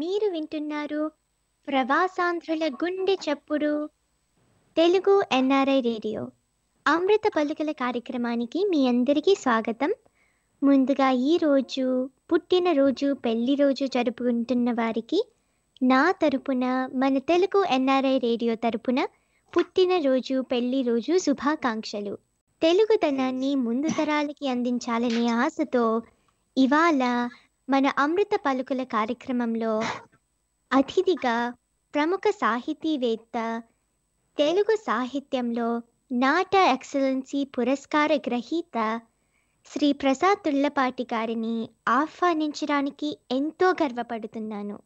మీరు వింటున్నారు ప్రవాసాంధ్రుల గుండె చప్పుడు తెలుగు ఎన్ఆర్ఐ రేడియో అమృత పలుకల కార్యక్రమానికి మీ అందరికీ స్వాగతం ముందుగా ఈరోజు పుట్టినరోజు పెళ్లి రోజు జరుపుకుంటున్న వారికి నా తరపున మన తెలుగు ఎన్ఆర్ఐ రేడియో తరపున పుట్టినరోజు పెళ్లి రోజు శుభాకాంక్షలు తెలుగుతనాన్ని ముందు తరాలకి అందించాలనే ఆశతో ఇవాళ మన అమృత పలుకుల కార్యక్రమంలో అతిథిగా ప్రముఖ సాహితీవేత్త తెలుగు సాహిత్యంలో నాట ఎక్సలెన్సీ పురస్కార గ్రహీత శ్రీ ప్రసాద్ తుళ్లపాటి గారిని ఆహ్వానించడానికి ఎంతో గర్వపడుతున్నాను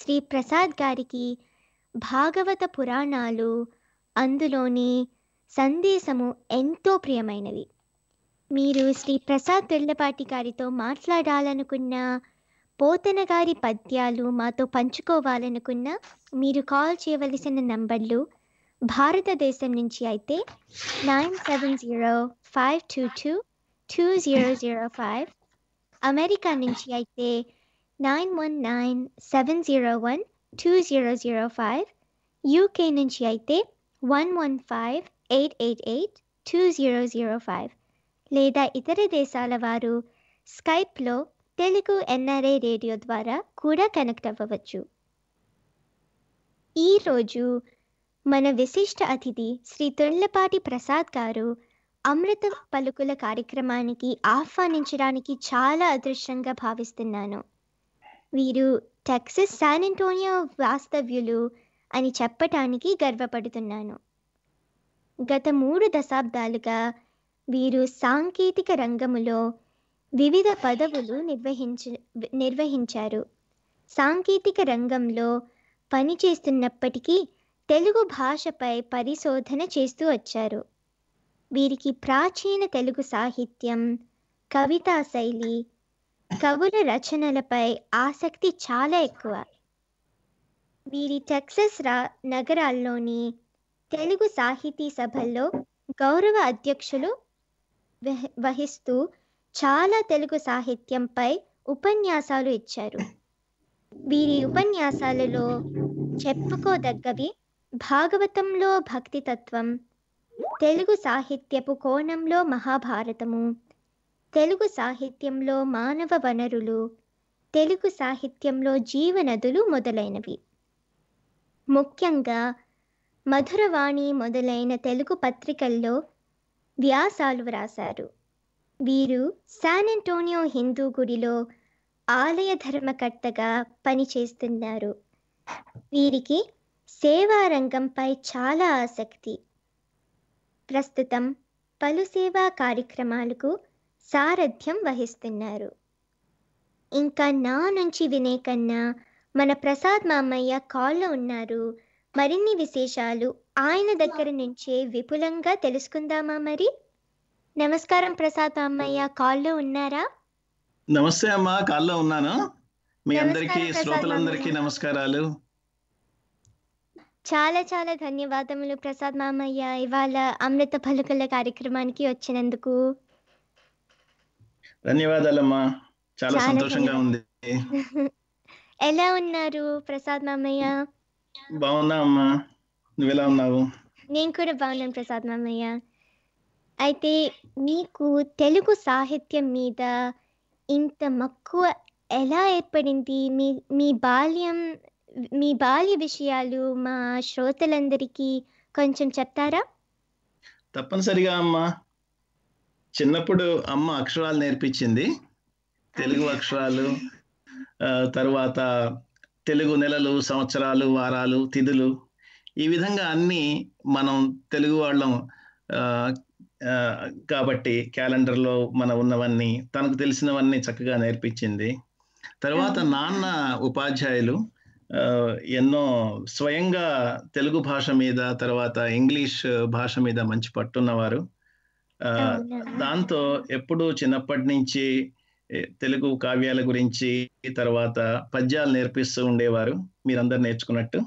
శ్రీ ప్రసాద్ గారికి భాగవత పురాణాలు అందులోని సందేశము ఎంతో ప్రియమైనది మీరు శ్రీ ప్రసాద్ తెల్లపాటి గారితో మాట్లాడాలనుకున్న పోతన గారి పద్యాలు మాతో పంచుకోవాలనుకున్న మీరు కాల్ చేయవలసిన నంబర్లు భారతదేశం నుంచి అయితే nine seven zero five two two two zero zero five America నుంచి అయితే nine one nine seven zero one two zero zero five UK నుంచి అయితే one one five eight eight eight two zero zero five లేదా ఇతర దేశాల వారు స్కైప్లో Telugu NRI radio ద్వారా కూడా కనెక్ట్ అవ్వవచ్చు ఈరోజు మన విశిష్ట అతిథి శ్రీ తొండ్లపాటి ప్రసాద్ గారు అమృత పలుకుల కార్యక్రమానికి ఆహ్వానించడానికి చాలా అదృష్టంగా భావిస్తున్నాను వీరు టెక్సస్ శాన్ వాస్తవ్యులు అని చెప్పటానికి గర్వపడుతున్నాను గత మూడు దశాబ్దాలుగా వీరు సాంకేతిక రంగములో వివిధ పదవులు నిర్వహించ నిర్వహించారు సాంకేతిక రంగంలో పనిచేస్తున్నప్పటికీ తెలుగు భాషపై పరిశోధన చేస్తూ వచ్చారు వీరికి ప్రాచీన తెలుగు సాహిత్యం కవితా శైలి కవుల రచనలపై ఆసక్తి చాలా ఎక్కువ వీరి టెక్సస్ రా నగరాల్లోని తెలుగు సాహితీ సభల్లో గౌరవ అధ్యక్షులు వహిస్తూ చాలా తెలుగు సాహిత్యంపై ఉపన్యాసాలు ఇచ్చారు వీరి ఉపన్యాసాలలో చెప్పుకోదగ్గవి భాగవతంలో భక్తి తత్వం తెలుగు సాహిత్యపు కోణంలో మహాభారతము తెలుగు సాహిత్యంలో మానవ వనరులు తెలుగు సాహిత్యంలో జీవనదులు మొదలైనవి ముఖ్యంగా మధురవాణి మొదలైన తెలుగు పత్రికల్లో వ్యాసాలు వ్రాశారు వీరు శాన్ అంటోనియో హిందూ గుడిలో ఆలయ ధర్మకర్తగా పనిచేస్తున్నారు వీరికి సేవా రంగంపై చాలా ఆసక్తి ప్రస్తుతం పలు సేవా కార్యక్రమాలకు సారథ్యం వహిస్తున్నారు ఇంకా నా నుంచి వినే కన్నా మన ప్రసాద్ మామయ్య కాల్లో ఉన్నారు మరిన్ని విశేషాలు ఆయన దగ్గర నుంచే విపులంగా తెలుసుకుందామా మరి నమస్కారం ప్రసాద్ అమ్మయ్య కాల్లో ఉన్నారా నమస్తే అమ్మా కాల్లో ఉన్నాను మీ అందరికి శ్రోతలందరికీ నమస్కారాలు చాలా చాలా ధన్యవాదములు ప్రసాద్ మామయ్య ఇవాళ అమృత పలుకల కార్యక్రమానికి వచ్చినందుకు ధన్యవాదాలమ్మా చాలా సంతోషంగా ఉంది ఎలా ఉన్నారు ప్రసాద్ మామయ్య బాగున్నా అమ్మా నువ్వు ఎలా ఉన్నావు నేను కూడా బాగున్నాను ప్రసాద్ మామయ్య అయితే మీకు తెలుగు సాహిత్యం మీద ఇంత మక్కువ ఎలా ఏర్పడింది మీ మీ బాల్యం మీ బాల్య విషయాలు మా శ్రోతలందరికీ కొంచెం చెప్తారా తప్పనిసరిగా అమ్మా చిన్నప్పుడు అమ్మ అక్షరాలు నేర్పించింది తెలుగు అక్షరాలు తర్వాత తెలుగు నెలలు సంవత్సరాలు వారాలు తిథులు ఈ విధంగా అన్నీ మనం తెలుగు వాళ్ళం కాబట్టి క్యాలెండర్లో మన ఉన్నవన్నీ తనకు తెలిసినవన్నీ చక్కగా నేర్పించింది తర్వాత నాన్న ఉపాధ్యాయులు ఎన్నో స్వయంగా తెలుగు భాష మీద తర్వాత ఇంగ్లీష్ భాష మీద మంచి పట్టున్నవారు దాంతో ఎప్పుడూ చిన్నప్పటి నుంచి తెలుగు కావ్యాల గురించి తర్వాత పద్యాలు నేర్పిస్తూ ఉండేవారు మీరందరు నేర్చుకున్నట్టు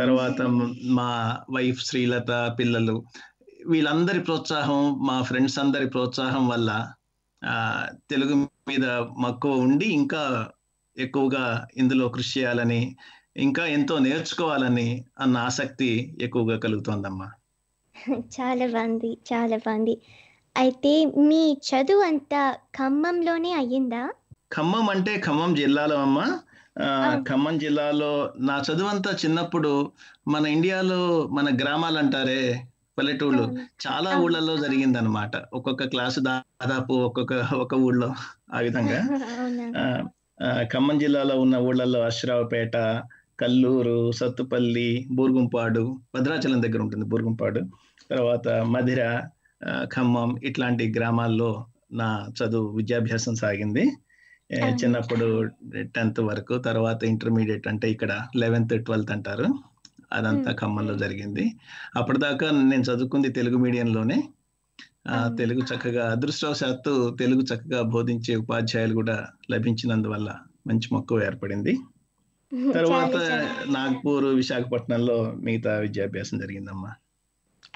తర్వాత మా వైఫ్ శ్రీలత పిల్లలు వీళ్ళందరి ప్రోత్సాహం మా ఫ్రెండ్స్ అందరి ప్రోత్సాహం వల్ల తెలుగు మీద మక్కువ ఉండి ఇంకా ఎక్కువగా ఇందులో కృషి చేయాలని ఇంకా ఎంతో నేర్చుకోవాలని అన్న ఆసక్తి ఎక్కువగా కలుగుతోందమ్మా చాలా బాగుంది చాలా బాగుంది అయితే మీ చదువు అంతా ఖమ్మంలోనే అయ్యిందా ఖమ్మం అంటే ఖమ్మం జిల్లాలో అమ్మ ఖమ్మం జిల్లాలో నా చదువంతా చిన్నప్పుడు మన ఇండియాలో మన గ్రామాలు అంటారే పల్లెటూళ్ళు చాలా ఊళ్ళలో అనమాట ఒక్కొక్క క్లాసు దాదాపు ఒక్కొక్క ఒక ఊళ్ళో ఆ విధంగా ఖమ్మం జిల్లాలో ఉన్న ఊళ్ళల్లో అశ్రావుపేట కల్లూరు సత్తుపల్లి బూర్గుంపాడు భద్రాచలం దగ్గర ఉంటుంది బూర్గుంపాడు తర్వాత మధిర ఖమ్మం ఇట్లాంటి గ్రామాల్లో నా చదువు విద్యాభ్యాసం సాగింది చిన్నప్పుడు టెన్త్ వరకు తర్వాత ఇంటర్మీడియట్ అంటే ఇక్కడ లెవెన్త్ ట్వెల్త్ అంటారు అదంతా ఖమ్మంలో జరిగింది అప్పటిదాకా నేను చదువుకుంది తెలుగు మీడియంలోనే తెలుగు చక్కగా అదృష్టవశాత్తు తెలుగు చక్కగా బోధించే ఉపాధ్యాయులు కూడా లభించినందువల్ల మంచి మక్కువ ఏర్పడింది తర్వాత నాగ్పూర్ విశాఖపట్నంలో మిగతా విద్యాభ్యాసం జరిగిందమ్మా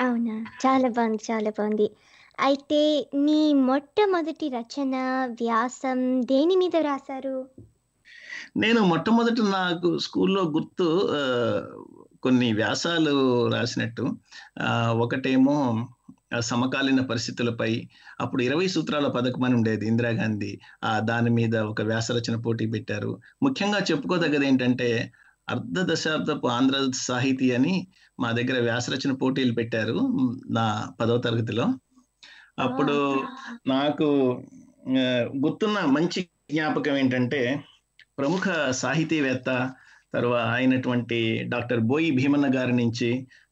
అవునా చాలా బాగుంది చాలా బాగుంది అయితే నీ మొట్టమొదటి రచన వ్యాసం దేని మీద రాశారు నేను మొట్టమొదటి నాకు స్కూల్లో గుర్తు కొన్ని వ్యాసాలు రాసినట్టు ఒకటేమో సమకాలీన పరిస్థితులపై అప్పుడు ఇరవై సూత్రాల పథకం అని ఉండేది ఇందిరాగాంధీ ఆ దాని మీద ఒక వ్యాసరచన పోటీ పెట్టారు ముఖ్యంగా చెప్పుకోదగ్గది ఏంటంటే అర్ధ దశాబ్దపు ఆంధ్ర సాహితీ అని మా దగ్గర వ్యాసరచన పోటీలు పెట్టారు నా పదవ తరగతిలో అప్పుడు నాకు గుర్తున్న మంచి జ్ఞాపకం ఏంటంటే ప్రముఖ సాహితీవేత్త తర్వాత అయినటువంటి డాక్టర్ బోయి భీమన్న గారి నుంచి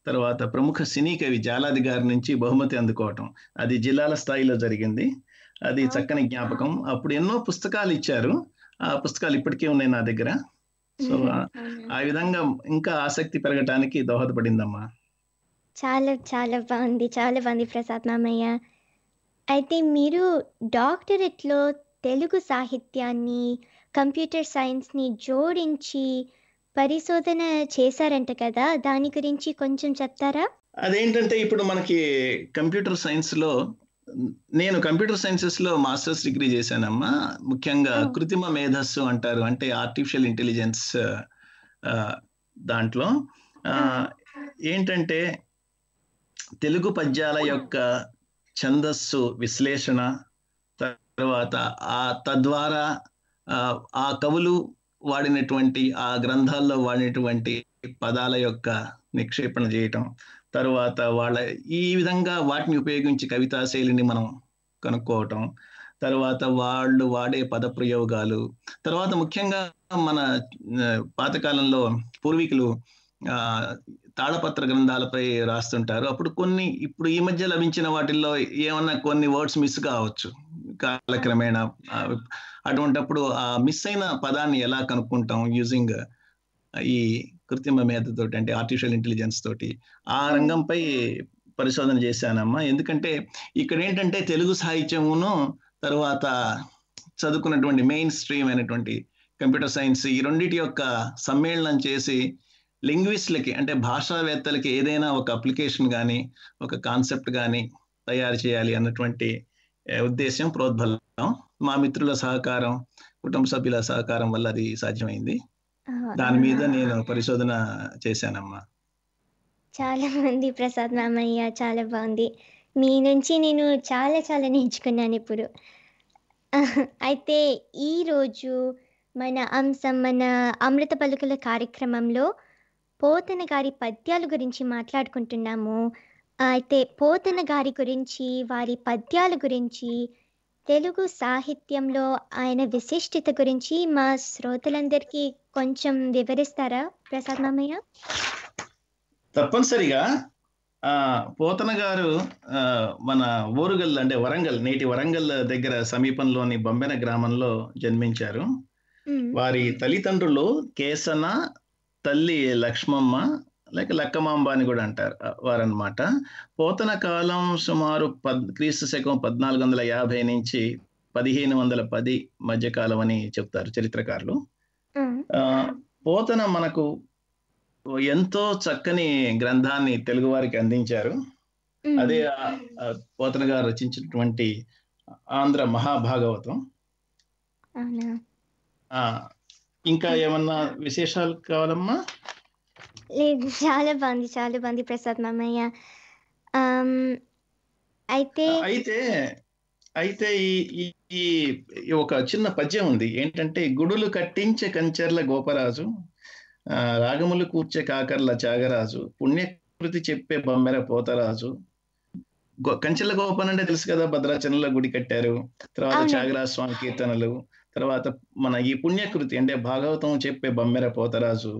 తర్వాత ప్రముఖ సినీ కవి జాలాది గారి నుంచి బహుమతి అందుకోవటం అది జిల్లాల స్థాయిలో జరిగింది అది చక్కని జ్ఞాపకం అప్పుడు ఎన్నో పుస్తకాలు ఇచ్చారు ఆ పుస్తకాలు ఇప్పటికే ఉన్నాయి నా దగ్గర సో ఆ విధంగా ఇంకా ఆసక్తి పెరగటానికి దోహదపడిందమ్మా చాలా చాలా బాగుంది చాలా బాగుంది ప్రసాద్ మామయ్య అయితే మీరు డాక్టరేట్లో తెలుగు సాహిత్యాన్ని కంప్యూటర్ సైన్స్ని జోడించి పరిశోధన చేశారంట కదా దాని గురించి కొంచెం చెప్తారా అదేంటంటే ఇప్పుడు మనకి కంప్యూటర్ సైన్స్లో నేను కంప్యూటర్ సైన్సెస్ లో మాస్టర్స్ డిగ్రీ చేశానమ్మా ముఖ్యంగా కృత్రిమ మేధస్సు అంటారు అంటే ఆర్టిఫిషియల్ ఇంటెలిజెన్స్ దాంట్లో ఏంటంటే తెలుగు పద్యాల యొక్క ఛందస్సు విశ్లేషణ తర్వాత ఆ తద్వారా ఆ కవులు వాడినటువంటి ఆ గ్రంథాల్లో వాడినటువంటి పదాల యొక్క నిక్షేపణ చేయటం తరువాత వాళ్ళ ఈ విధంగా వాటిని ఉపయోగించి కవితా శైలిని మనం కనుక్కోవటం తర్వాత వాళ్ళు వాడే పద ప్రయోగాలు తర్వాత ముఖ్యంగా మన పాతకాలంలో పూర్వీకులు తాళపత్ర గ్రంథాలపై రాస్తుంటారు అప్పుడు కొన్ని ఇప్పుడు ఈ మధ్య లభించిన వాటిల్లో ఏమన్నా కొన్ని వర్డ్స్ మిస్ కావచ్చు కాలక్రమేణా అటువంటప్పుడు ఆ మిస్ అయిన పదాన్ని ఎలా కనుక్కుంటాం యూజింగ్ ఈ కృత్రిమ మేధతోటి అంటే ఆర్టిఫిషియల్ ఇంటెలిజెన్స్ తోటి ఆ hmm. రంగంపై పరిశోధన చేశానమ్మా ఎందుకంటే ఇక్కడ ఏంటంటే తెలుగు సాహిత్యమును తర్వాత చదువుకున్నటువంటి మెయిన్ స్ట్రీమ్ అయినటువంటి కంప్యూటర్ సైన్స్ ఈ రెండింటి యొక్క సమ్మేళనం చేసి లింగ్విస్ట్లకి అంటే భాషావేత్తలకి ఏదైనా ఒక అప్లికేషన్ కానీ ఒక కాన్సెప్ట్ కానీ తయారు చేయాలి అన్నటువంటి ఉద్దేశం ప్రోద్బలం మా మిత్రుల సహకారం కుటుంబ సభ్యుల సహకారం వల్ల అది సాధ్యమైంది దాని మీద నేను పరిశోధన చేశానమ్మా చాలా మంది ప్రసాద్ మామయ్య చాలా బాగుంది మీ నుంచి నేను చాలా చాలా నేర్చుకున్నాను ఇప్పుడు అయితే ఈరోజు మన అంశం మన అమృత పలుకుల కార్యక్రమంలో పోతన గారి పద్యాల గురించి మాట్లాడుకుంటున్నాము అయితే పోతన గారి గురించి వారి పద్యాల గురించి తెలుగు సాహిత్యంలో ఆయన విశిష్టత గురించి మా శ్రోతలందరికీ కొంచెం వివరిస్తారా ప్రసాద్ మామయ్య తప్పనిసరిగా పోతన గారు మన ఊరుగల్ అంటే వరంగల్ నేటి వరంగల్ దగ్గర సమీపంలోని బొంబెన గ్రామంలో జన్మించారు వారి తల్లిదండ్రులు కేసన తల్లి లక్ష్మమ్మ లేక లక్కమాంబ అని కూడా అంటారు వారనమాట పోతన కాలం సుమారు పద్ క్రీస్తు శకం పద్నాలుగు వందల యాభై నుంచి పదిహేను వందల పది మధ్యకాలం అని చెప్తారు చరిత్రకారులు పోతన మనకు ఎంతో చక్కని గ్రంథాన్ని తెలుగు వారికి అందించారు అదే పోతన గారు రచించినటువంటి ఆంధ్ర మహాభాగవతం ఇంకా ఏమన్నా విశేషాలు కావాలమ్మా లేదు చాలా బాగుంది చాలా బాగుంది ప్రసాద్ మామయ్య అయితే అయితే అయితే ఈ ఒక చిన్న పద్యం ఉంది ఏంటంటే గుడులు కట్టించే కంచర్ల గోపరాజు రాగములు కూర్చే కాకర్ల చాగరాజు పుణ్యకృతి చెప్పే బొమ్మెర పోతరాజు కంచెల గోపన్ అంటే తెలుసు కదా భద్రాచలంలో గుడి కట్టారు తర్వాత చాగరాజ స్వామి కీర్తనలు తర్వాత మన ఈ పుణ్యకృతి అంటే భాగవతం చెప్పే బమ్మెర పోతరాజు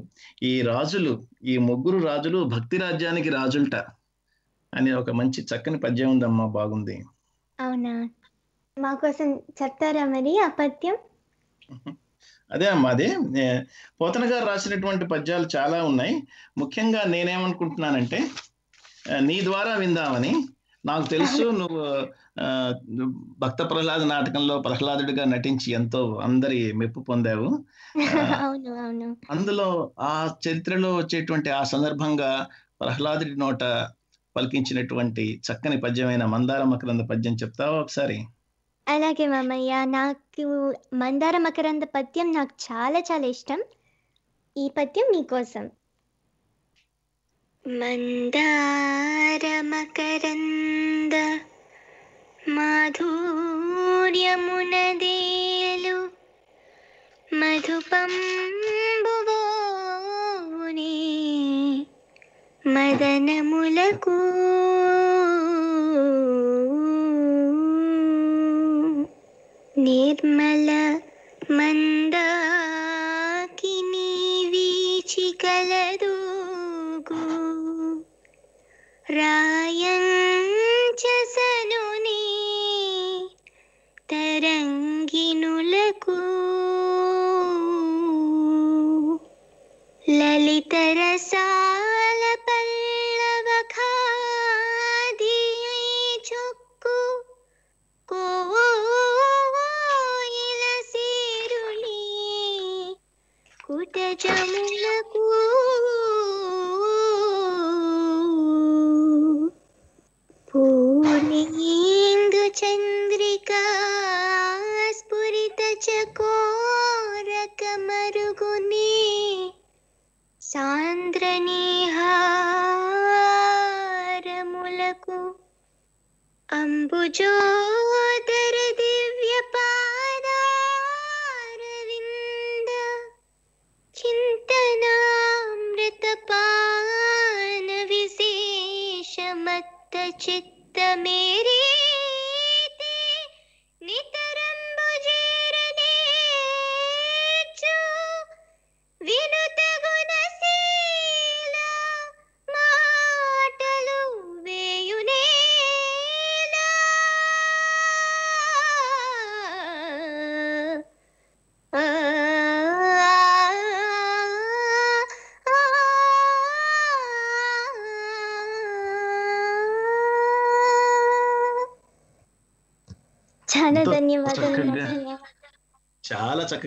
ఈ రాజులు ఈ ముగ్గురు రాజులు భక్తి రాజ్యానికి రాజులట అని ఒక మంచి చక్కని పద్యం ఉందమ్మా బాగుంది అవునా మా కోసం చెప్తారా మరి ఆ పద్యం అదే అమ్మా అదే పోతన గారు రాసినటువంటి పద్యాలు చాలా ఉన్నాయి ముఖ్యంగా నేనేమనుకుంటున్నానంటే నీ ద్వారా విందామని నాకు తెలుసు నువ్వు భక్త ప్రహ్లాద నాటకంలో ప్రహ్లాదుడిగా నటించి ఎంతో అందరి మెప్పు పొందావు అందులో ఆ చరిత్రలో వచ్చేటువంటి ఆ సందర్భంగా ప్రహ్లాదుడి నోట పలికించినటువంటి చక్కని పద్యమైన మందార మకరంద పద్యం చెప్తావా ఒకసారి అలాగే మామయ్య నాకు మందార మకరంద పద్యం నాకు చాలా చాలా ఇష్టం ఈ పద్యం మీకోసం మందార మకరంద మాధుర్యమునదేలు మధుపంబువోనే మదనములకు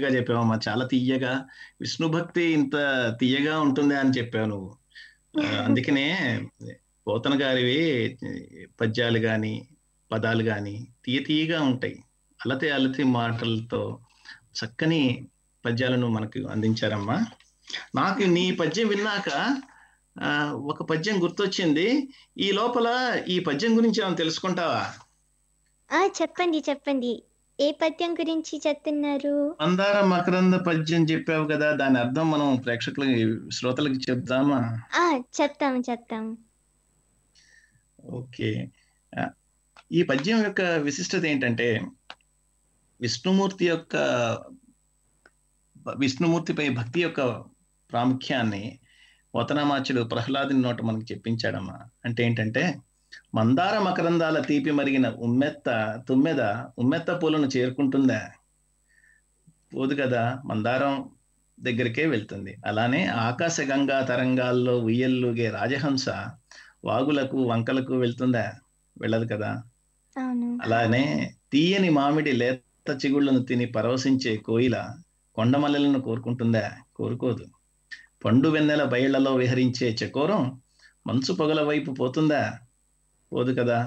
గా చెప్పావమ్మా చాలా తీయగా విష్ణు భక్తి ఇంత తీయగా ఉంటుంది అని చెప్పావు నువ్వు అందుకనే పోతన గారివి పద్యాలు గాని పదాలు గాని తీయ తీయగా ఉంటాయి అలతి అలతి మాటలతో చక్కని పద్యాలను మనకు అందించారమ్మా నాకు నీ పద్యం విన్నాక ఒక పద్యం గుర్తొచ్చింది ఈ లోపల ఈ పద్యం గురించి ఏమైనా తెలుసుకుంటావా చెప్పండి చెప్పండి ఏ పద్యం గురించి చెప్తున్నారు మందార మకరంద పద్యం చెప్పావు కదా దాని అర్థం మనం ప్రేక్షకులకి శ్రోతలకి చెప్తామా చెప్తాము చెప్తాము ఓకే ఈ పద్యం యొక్క విశిష్టత ఏంటంటే విష్ణుమూర్తి యొక్క విష్ణుమూర్తిపై భక్తి యొక్క ప్రాముఖ్యాన్ని వతనామాచులు ప్రహ్లాదుని నోట మనకి చెప్పించాడమ్మా అంటే ఏంటంటే మందార మకరందాల తీపి మరిగిన ఉమ్మెత్త తుమ్మెద ఉమ్మెత్త పూలను చేరుకుంటుందా పోదు కదా మందారం దగ్గరికే వెళ్తుంది అలానే ఆకాశగంగా తరంగాల్లో ఉయ్యల్లుగే రాజహంస వాగులకు వంకలకు వెళ్తుందా వెళ్ళదు కదా అలానే తీయని మామిడి లేత చిగుళ్లను తిని పరవశించే కోయిల కొండమల్లెలను కోరుకుంటుందా కోరుకోదు పండు వెన్నెల బయళ్లలో విహరించే చకోరం మంచు పొగల వైపు పోతుందా పోదు కదా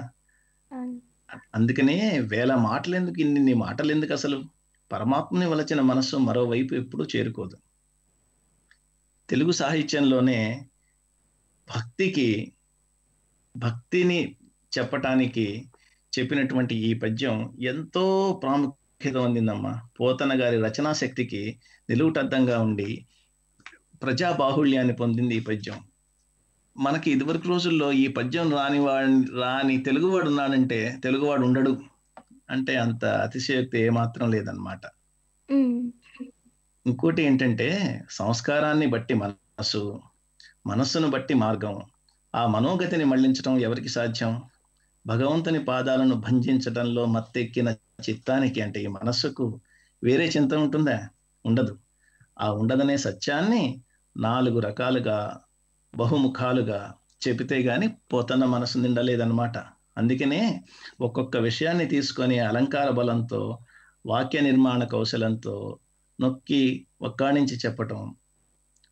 అందుకనే వేల మాటలు ఎందుకు ఇన్ని మాటలు ఎందుకు అసలు పరమాత్మని వలచిన మనస్సు మరోవైపు ఎప్పుడూ చేరుకోదు తెలుగు సాహిత్యంలోనే భక్తికి భక్తిని చెప్పటానికి చెప్పినటువంటి ఈ పద్యం ఎంతో ప్రాముఖ్యత ఉందిందమ్మా పోతన గారి రచనా శక్తికి నిలువుటద్దంగా ఉండి ప్రజా బాహుళ్యాన్ని పొందింది ఈ పద్యం మనకి ఇదివరకు రోజుల్లో ఈ పద్యం రాని వాడి రాని తెలుగువాడు ఉన్నాడంటే తెలుగువాడు ఉండడు అంటే అంత అతిశయోక్తి ఏమాత్రం లేదనమాట ఇంకోటి ఏంటంటే సంస్కారాన్ని బట్టి మనసు మనస్సును బట్టి మార్గం ఆ మనోగతిని మళ్లించడం ఎవరికి సాధ్యం భగవంతుని పాదాలను భంజించడంలో మత్తెక్కిన చిత్తానికి అంటే ఈ మనస్సుకు వేరే చింత ఉంటుందా ఉండదు ఆ ఉండదనే సత్యాన్ని నాలుగు రకాలుగా బహుముఖాలుగా చెబితే గాని పోతన్న మనసు నిండలేదన్నమాట అందుకనే ఒక్కొక్క విషయాన్ని తీసుకొని అలంకార బలంతో వాక్య నిర్మాణ కౌశలంతో నొక్కి ఒక్కాణించి చెప్పటం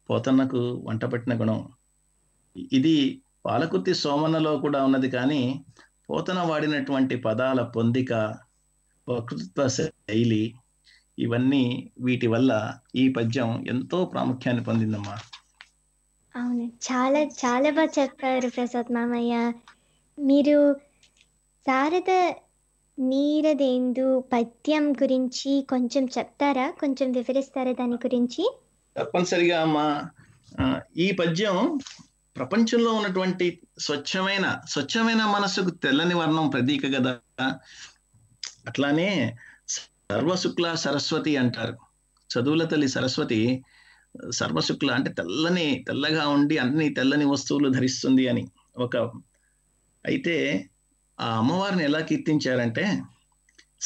పోతన్నకు వంట పట్టిన గుణం ఇది పాలకుర్తి సోమన్నలో కూడా ఉన్నది కానీ పోతన వాడినటువంటి పదాల పొందిక ప్రకృతిత్వ శైలి ఇవన్నీ వీటి వల్ల ఈ పద్యం ఎంతో ప్రాముఖ్యాన్ని పొందిందమ్మా అవును చాలా చాలా బాగా చెప్పారు ప్రసాద్ మామయ్య మీరు శారద నీరదేందు పద్యం గురించి కొంచెం చెప్తారా కొంచెం వివరిస్తారా దాని గురించి తప్పనిసరిగా అమ్మా ఈ పద్యం ప్రపంచంలో ఉన్నటువంటి స్వచ్ఛమైన స్వచ్ఛమైన మనసుకు తెల్లని వర్ణం ప్రతీక కదా అట్లానే సర్వశుక్ల సరస్వతి అంటారు చదువుల తల్లి సరస్వతి సర్వశుక్ల అంటే తెల్లని తెల్లగా ఉండి అన్ని తెల్లని వస్తువులు ధరిస్తుంది అని ఒక అయితే ఆ అమ్మవారిని ఎలా కీర్తించారంటే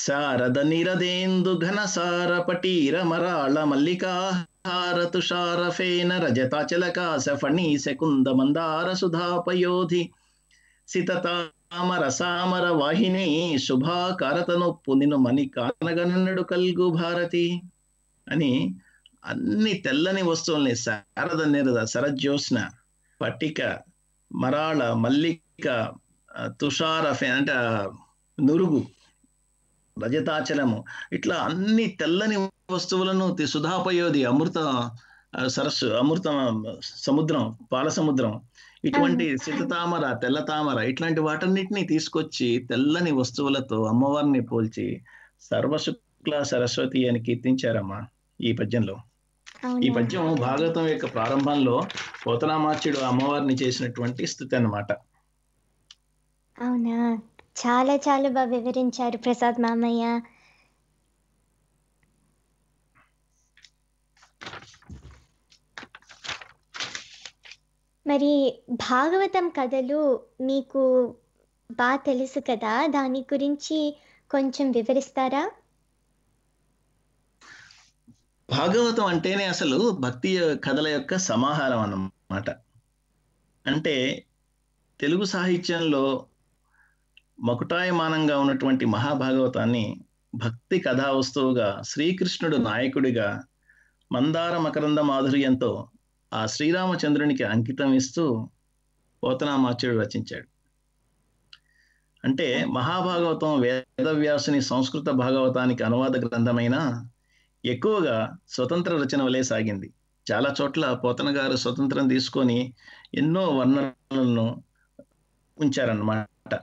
శారద నిరదేందు ఘన సార పటీర మరాళ మల్లికాహార తుషార ఫేన రజతాచలకాశ ఫణి శకుంద మందార సుధాపయోధి సితతామర సామర వాహిని శుభాకారతను పొందిన మణి కానగనడు కల్గు భారతి అని అన్ని తెల్లని వస్తువుల్ని శారద నిరద శరజ్యోత్స్న పట్టిక మరాళ మల్లిక తుషార అంటే నురుగు రజతాచలము ఇట్లా అన్ని తెల్లని వస్తువులను సుధాపయోది అమృత సరస్సు అమృత సముద్రం పాల సముద్రం ఇటువంటి సితతామర తామర ఇట్లాంటి వాటన్నిటిని తీసుకొచ్చి తెల్లని వస్తువులతో అమ్మవారిని పోల్చి సర్వశుక్ల సరస్వతి అని కీర్తించారమ్మా ఈ పద్యంలో ఈ పద్యం భాగవతం యొక్క ప్రారంభంలో పోతనామాచ్యుడు అమ్మవారిని చేసినటువంటి స్థుతి అనమాట అవునా చాలా చాలా బాగా వివరించారు ప్రసాద్ మామయ్య మరి భాగవతం కథలు మీకు బాగా తెలుసు కదా దాని గురించి కొంచెం వివరిస్తారా భాగవతం అంటేనే అసలు భక్తి కథల యొక్క సమాహారం అన్నమాట అంటే తెలుగు సాహిత్యంలో మకుటాయమానంగా ఉన్నటువంటి మహాభాగవతాన్ని భక్తి కథా వస్తువుగా శ్రీకృష్ణుడు నాయకుడిగా మందార మకరంద మాధుర్యంతో ఆ శ్రీరామచంద్రునికి అంకితం ఇస్తూ పోతనామాచ్యుడు రచించాడు అంటే మహాభాగవతం వేదవ్యాసుని సంస్కృత భాగవతానికి అనువాద గ్రంథమైన ఎక్కువగా స్వతంత్ర రచన వలె సాగింది చాలా చోట్ల పోతన గారు స్వతంత్రం తీసుకొని ఎన్నో వర్ణనలను ఉంచారన్నమాట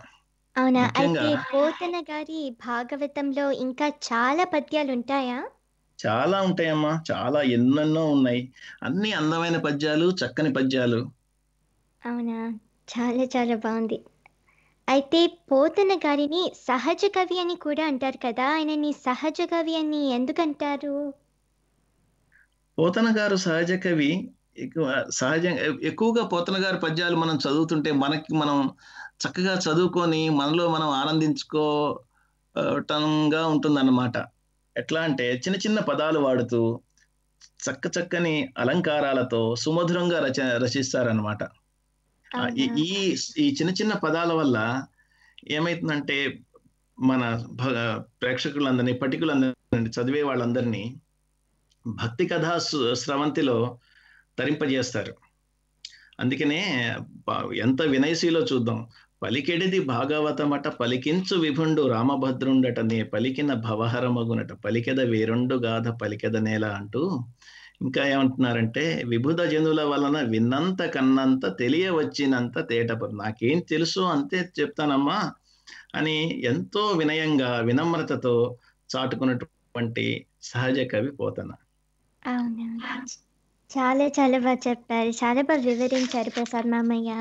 అవునా అయితే పోతన గారి భాగవతంలో ఇంకా చాలా పద్యాలు ఉంటాయా చాలా ఉంటాయమ్మా చాలా ఎన్నెన్నో ఉన్నాయి అన్ని అందమైన పద్యాలు చక్కని పద్యాలు అవునా చాలా చాలా బాగుంది అయితే పోతన గారిని సహజ కవి అని కూడా అంటారు కదా ఆయనని సహజ కవి అని ఎందుకంటారు పోతన గారు సహజ కవి సహజ ఎక్కువగా పోతన గారి పద్యాలు మనం చదువుతుంటే మనకి మనం చక్కగా చదువుకొని మనలో మనం ఉంటుంది ఉంటుందన్నమాట ఎట్లా అంటే చిన్న చిన్న పదాలు వాడుతూ చక్క చక్కని అలంకారాలతో సుమధురంగా రచ రచిస్తారనమాట ఈ ఈ చిన్న చిన్న పదాల వల్ల ఏమైతుందంటే మన ప్రేక్షకులందరినీ పటికులందరినీ చదివే వాళ్ళందరినీ భక్తి కథా స్రవంతిలో తరింపజేస్తారు అందుకనే ఎంత వినయశీలో చూద్దాం పలికెడిది భాగవతమట పలికించు విభుండు రామభద్రుండట నే పలికిన భవహరమగునట పలికెద వేరుండు గాథ పలికెద నేల అంటూ ఇంకా ఏమంటున్నారంటే విభుధ జనుల వలన విన్నంత కన్నంత తెలియవచ్చినంత తేటపడు నాకేం తెలుసు అంతే చెప్తానమ్మా అని ఎంతో వినయంగా వినమ్రతతో చాటుకున్నటువంటి సహజ కవి పోతన చాలా చాలా బాగా చెప్పారు చాలా బాగా వివరించారు ప్రసాద్ మామయ్య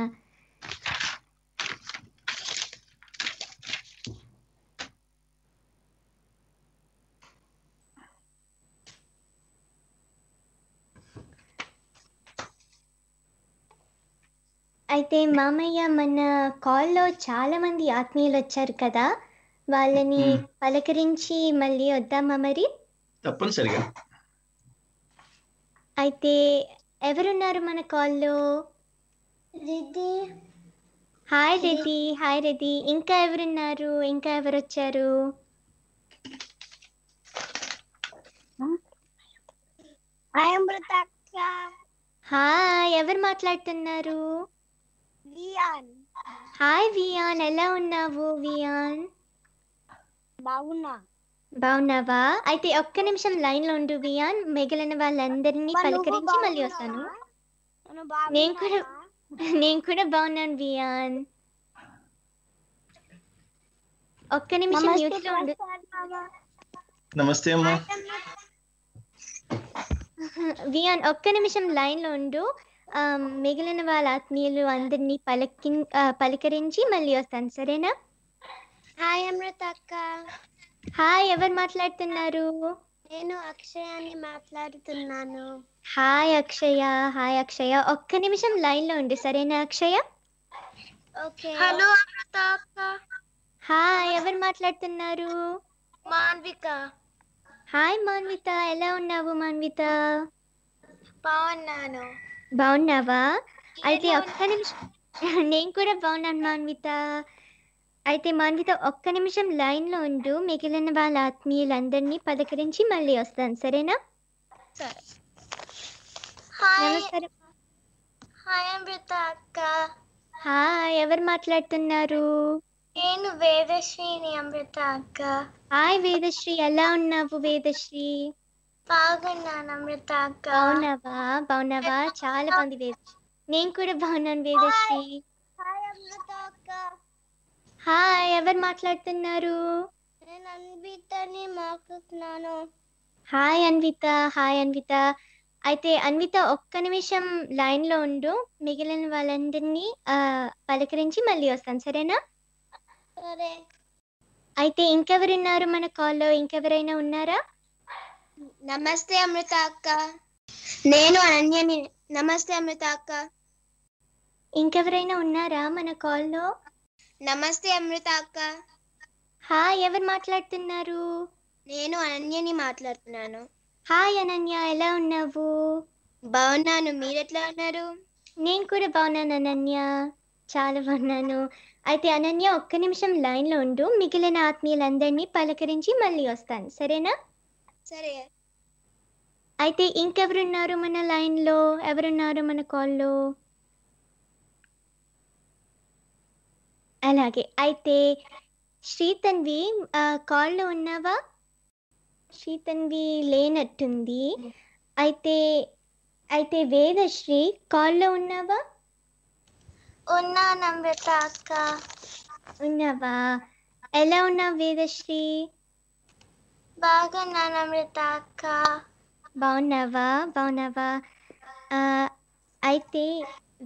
అయితే మామయ్య మన కాల్లో చాలా మంది ఆత్మీయులు వచ్చారు కదా వాళ్ళని పలకరించి మళ్ళీ వద్దామా మరి తప్పనిసరిగా అయితే ఎవరున్నారు మన కాల్లో రెడ్డి హాయ్ రెడ్డి హాయ్ రెడ్డి ఇంకా ఎవరున్నారు ఇంకా ఎవరు వచ్చారు హాయ్ ఎవరు మాట్లాడుతున్నారు వియాన్ హాయ్ వియాన్ ఎలా ఉన్నావు వియాన్ బాగున్నా బాగున్నావా అయితే ఒక్క నిమిషం లైన్ లో ఉండు వియాన్ మిగిలిన వాళ్ళందరినీ పలకరించి మళ్ళీ వస్తాను నేను కూడా నేను కూడా బాగున్నాను వియాన్ ఒక్క నిమిషం మ్యూట్ లో ఉండు నమస్తే అమ్మా వియాన్ ఒక్క నిమిషం లైన్ లో ఉండు మిగిలిన వాళ్ళ ఆత్మీయులు అందరినీ పలికి పలకరించి మళ్ళీ వస్తాను సరేనా హాయ్ అమృత అక్క హాయ్ ఎవరు మాట్లాడుతున్నారు నేను అక్షయాన్ని మాట్లాడుతున్నాను హాయ్ అక్షయ హాయ్ అక్షయ ఒక్క నిమిషం లైన్ లో ఉండి సరేనా అక్షయ ఓకే హలో అమృత అక్క హాయ్ ఎవరు మాట్లాడుతున్నారు మాన్విక హాయ్ మాన్విత ఎలా ఉన్నావు మాన్విత బాగున్నాను బాగున్నావా అయితే ఒక్క నిమిషం నేను కూడా బాగున్నాను మాన్విత అయితే మాన్విత ఒక్క నిమిషం లైన్ లో ఉండు మిగిలిన వాళ్ళ ఆత్మీయులందరినీ పలకరించి మళ్ళీ వస్తాను సరేనా హాయ్ అమృత అక్క హాయ్ ఎవరు మాట్లాడుతున్నారు నేను వేదశ్రీని అమృత అక్క హాయ్ వేదశ్రీ ఎలా ఉన్నావు వేదశ్రీ బాగున్నాను అమృత బాగున్నావా బాగున్నావా చాలా బాగుంది వేదశ్రీ నేను కూడా బాగున్నాను వేదశ్రీ హాయ్ ఎవరు మాట్లాడుతున్నారు నేను అన్వితని మాట్లాడుతున్నాను హాయ్ అన్విత హాయ్ అన్విత అయితే అన్విత ఒక్క నిమిషం లైన్ లో ఉండు మిగిలిన వాళ్ళందరినీ పలకరించి మళ్ళీ వస్తాను సరేనా సరే అయితే ఇంకెవరున్నారు మన కాల్లో ఇంకెవరైనా ఉన్నారా నమస్తే అమృత అక్క నేను అనన్యని నమస్తే అమృత అక్క ఇంకెవరైనా ఉన్నారా మన కాల్లో నమస్తే అమృత అక్క హాయ్ ఎవరు మాట్లాడుతున్నారు నేను అనన్యని మాట్లాడుతున్నాను హాయ్ అనన్య ఎలా ఉన్నావు బాగున్నాను మీరెట్లా ఉన్నారు నేను కూడా బాగున్నాను అనన్య చాలా బాగున్నాను అయితే అనన్య ఒక్క నిమిషం లైన్లో ఉండు మిగిలిన ఆత్మీయులందరినీ పలకరించి మళ్ళీ వస్తాను సరేనా సరే అయితే ఇంకెవరున్నారు మన లైన్లో ఎవరున్నారు మన కాల్లో అలాగే అయితే శ్రీతన్వి కాల్లో ఉన్నావా శ్రీతన్వి లేనట్టుంది అయితే అయితే వేదశ్రీ కాల్లో ఉన్నావా ఉన్నానమ్రత అక్క ఉన్నావా ఎలా ఉన్నావు వేదశ్రీ బాగున్నా నమ్రత అక్క బాగున్నావా బాగున్నావా అయితే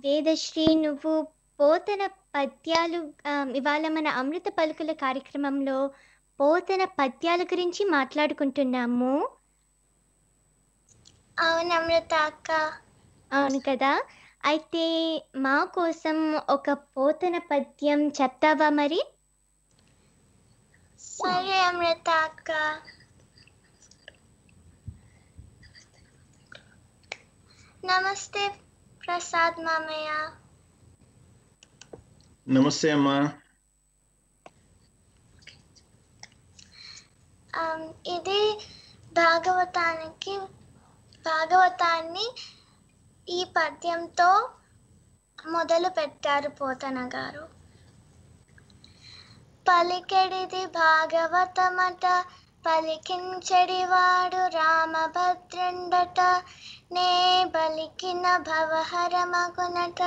వేదశ్రీ నువ్వు పోతన పద్యాలు ఇవాళ మన అమృత పలుకుల కార్యక్రమంలో పోతన పద్యాల గురించి మాట్లాడుకుంటున్నాము అవును అమృత అక్క అవును కదా అయితే మా కోసం ఒక పోతన పద్యం చెప్తావా మరి సరే అమృత అక్క నమస్తే ప్రసాద్ మామయ్య నమస్తే అమ్మా ఇది భాగవతానికి భాగవతాన్ని ఈ పద్యంతో మొదలు పెట్టారు పోతన గారు పలికెడిది భాగవతమట పలికించడివాడు రామభద్రండట నే పలికిన మగునట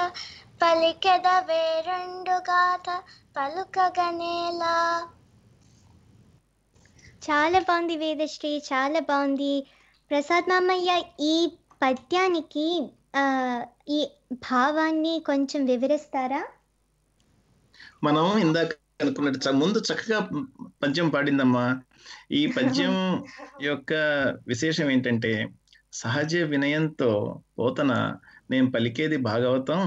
పలికెద వేరెండు గాథ పలుకగనేలా చాలా బాగుంది వేదశ్రీ చాలా బాగుంది ప్రసాద్ మామయ్య ఈ పద్యానికి ఈ భావాన్ని కొంచెం వివరిస్తారా మనం ఇందాక అనుకున్నట్టు ముందు చక్కగా పద్యం పాడిందమ్మా ఈ పద్యం యొక్క విశేషం ఏంటంటే సహజ వినయంతో పోతన నేను పలికేది భాగవతం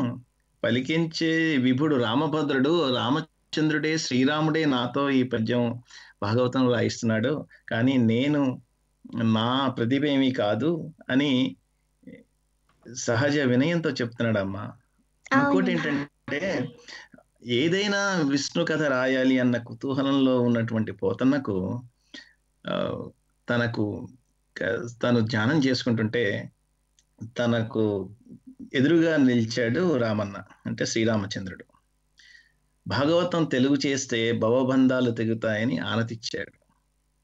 పలికించే విభుడు రామభద్రుడు రామచంద్రుడే శ్రీరాముడే నాతో ఈ పద్యం భాగవతం రాయిస్తున్నాడు కానీ నేను నా ప్రతిభ ఏమీ కాదు అని సహజ వినయంతో చెప్తున్నాడు అమ్మ ఇంకోటి ఏంటంటే ఏదైనా విష్ణు కథ రాయాలి అన్న కుతూహలంలో ఉన్నటువంటి పోతన్నకు తనకు తను ధ్యానం చేసుకుంటుంటే తనకు ఎదురుగా నిలిచాడు రామన్న అంటే శ్రీరామచంద్రుడు భాగవతం తెలుగు చేస్తే భవబంధాలు తెగుతాయని ఆనతిచ్చాడు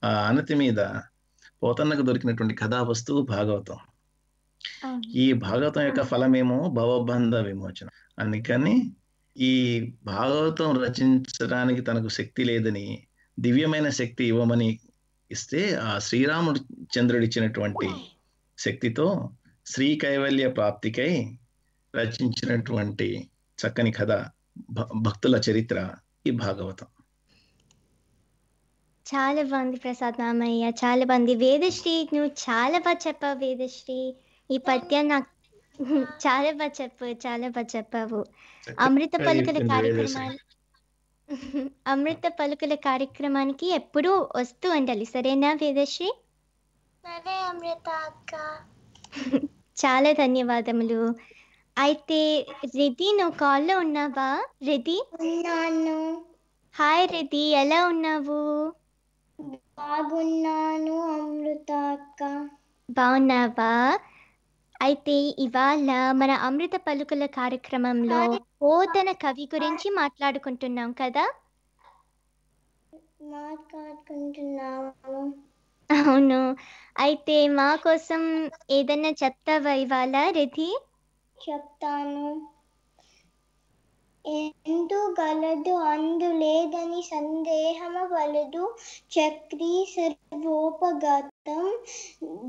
ఆ ఆనతి మీద పోతన్నకు దొరికినటువంటి కథా వస్తువు భాగవతం ఈ భాగవతం యొక్క ఫలమేమో భవబంధ విమోచన అందుకని ఈ భాగవతం రచించడానికి తనకు శక్తి లేదని దివ్యమైన శక్తి ఇవ్వమని ఇస్తే ఆ శ్రీరాముడు చంద్రుడు ఇచ్చినటువంటి శక్తితో శ్రీ కైవల్య ప్రాప్తికై రచించినటువంటి చక్కని కథ భక్తుల చరిత్ర ఈ భాగవతం చాలా బాగుంది ప్రసాద్ మామయ్య చాలా బాగుంది వేదశ్రీ నువ్వు చాలా బాగా చెప్పావు వేదశ్రీ ఈ పద్యం నాకు చాలా బాగా చెప్పు చాలా బాగా చెప్పావు అమృత పలుకల కార్యక్రమాలు అమృత పలుకుల కార్యక్రమానికి ఎప్పుడూ వస్తూ ఉండాలి సరేనా వేదశ్రీ సరే అమృత అక్క చాలా ధన్యవాదములు అయితే రెడ్డి నువ్వు కాల్లో ఉన్నావా రెడ్డి ఉన్నాను హాయ్ రెడ్డి ఎలా ఉన్నావు బాగున్నాను అమృత అక్క బాగున్నావా అయితే ఇవాళ మన అమృత పలుకుల కార్యక్రమంలో ఓదన కవి గురించి మాట్లాడుకుంటున్నాం కదా మాట్లాడుకుంటున్నాము అవును అయితే మా కోసం ఏదన్నా చెప్తావా ఇవాళ రెధి చెప్తాను ఎందు గలదు అందు లేదని సందేహము గలదు చక్రీ సర్వోపగత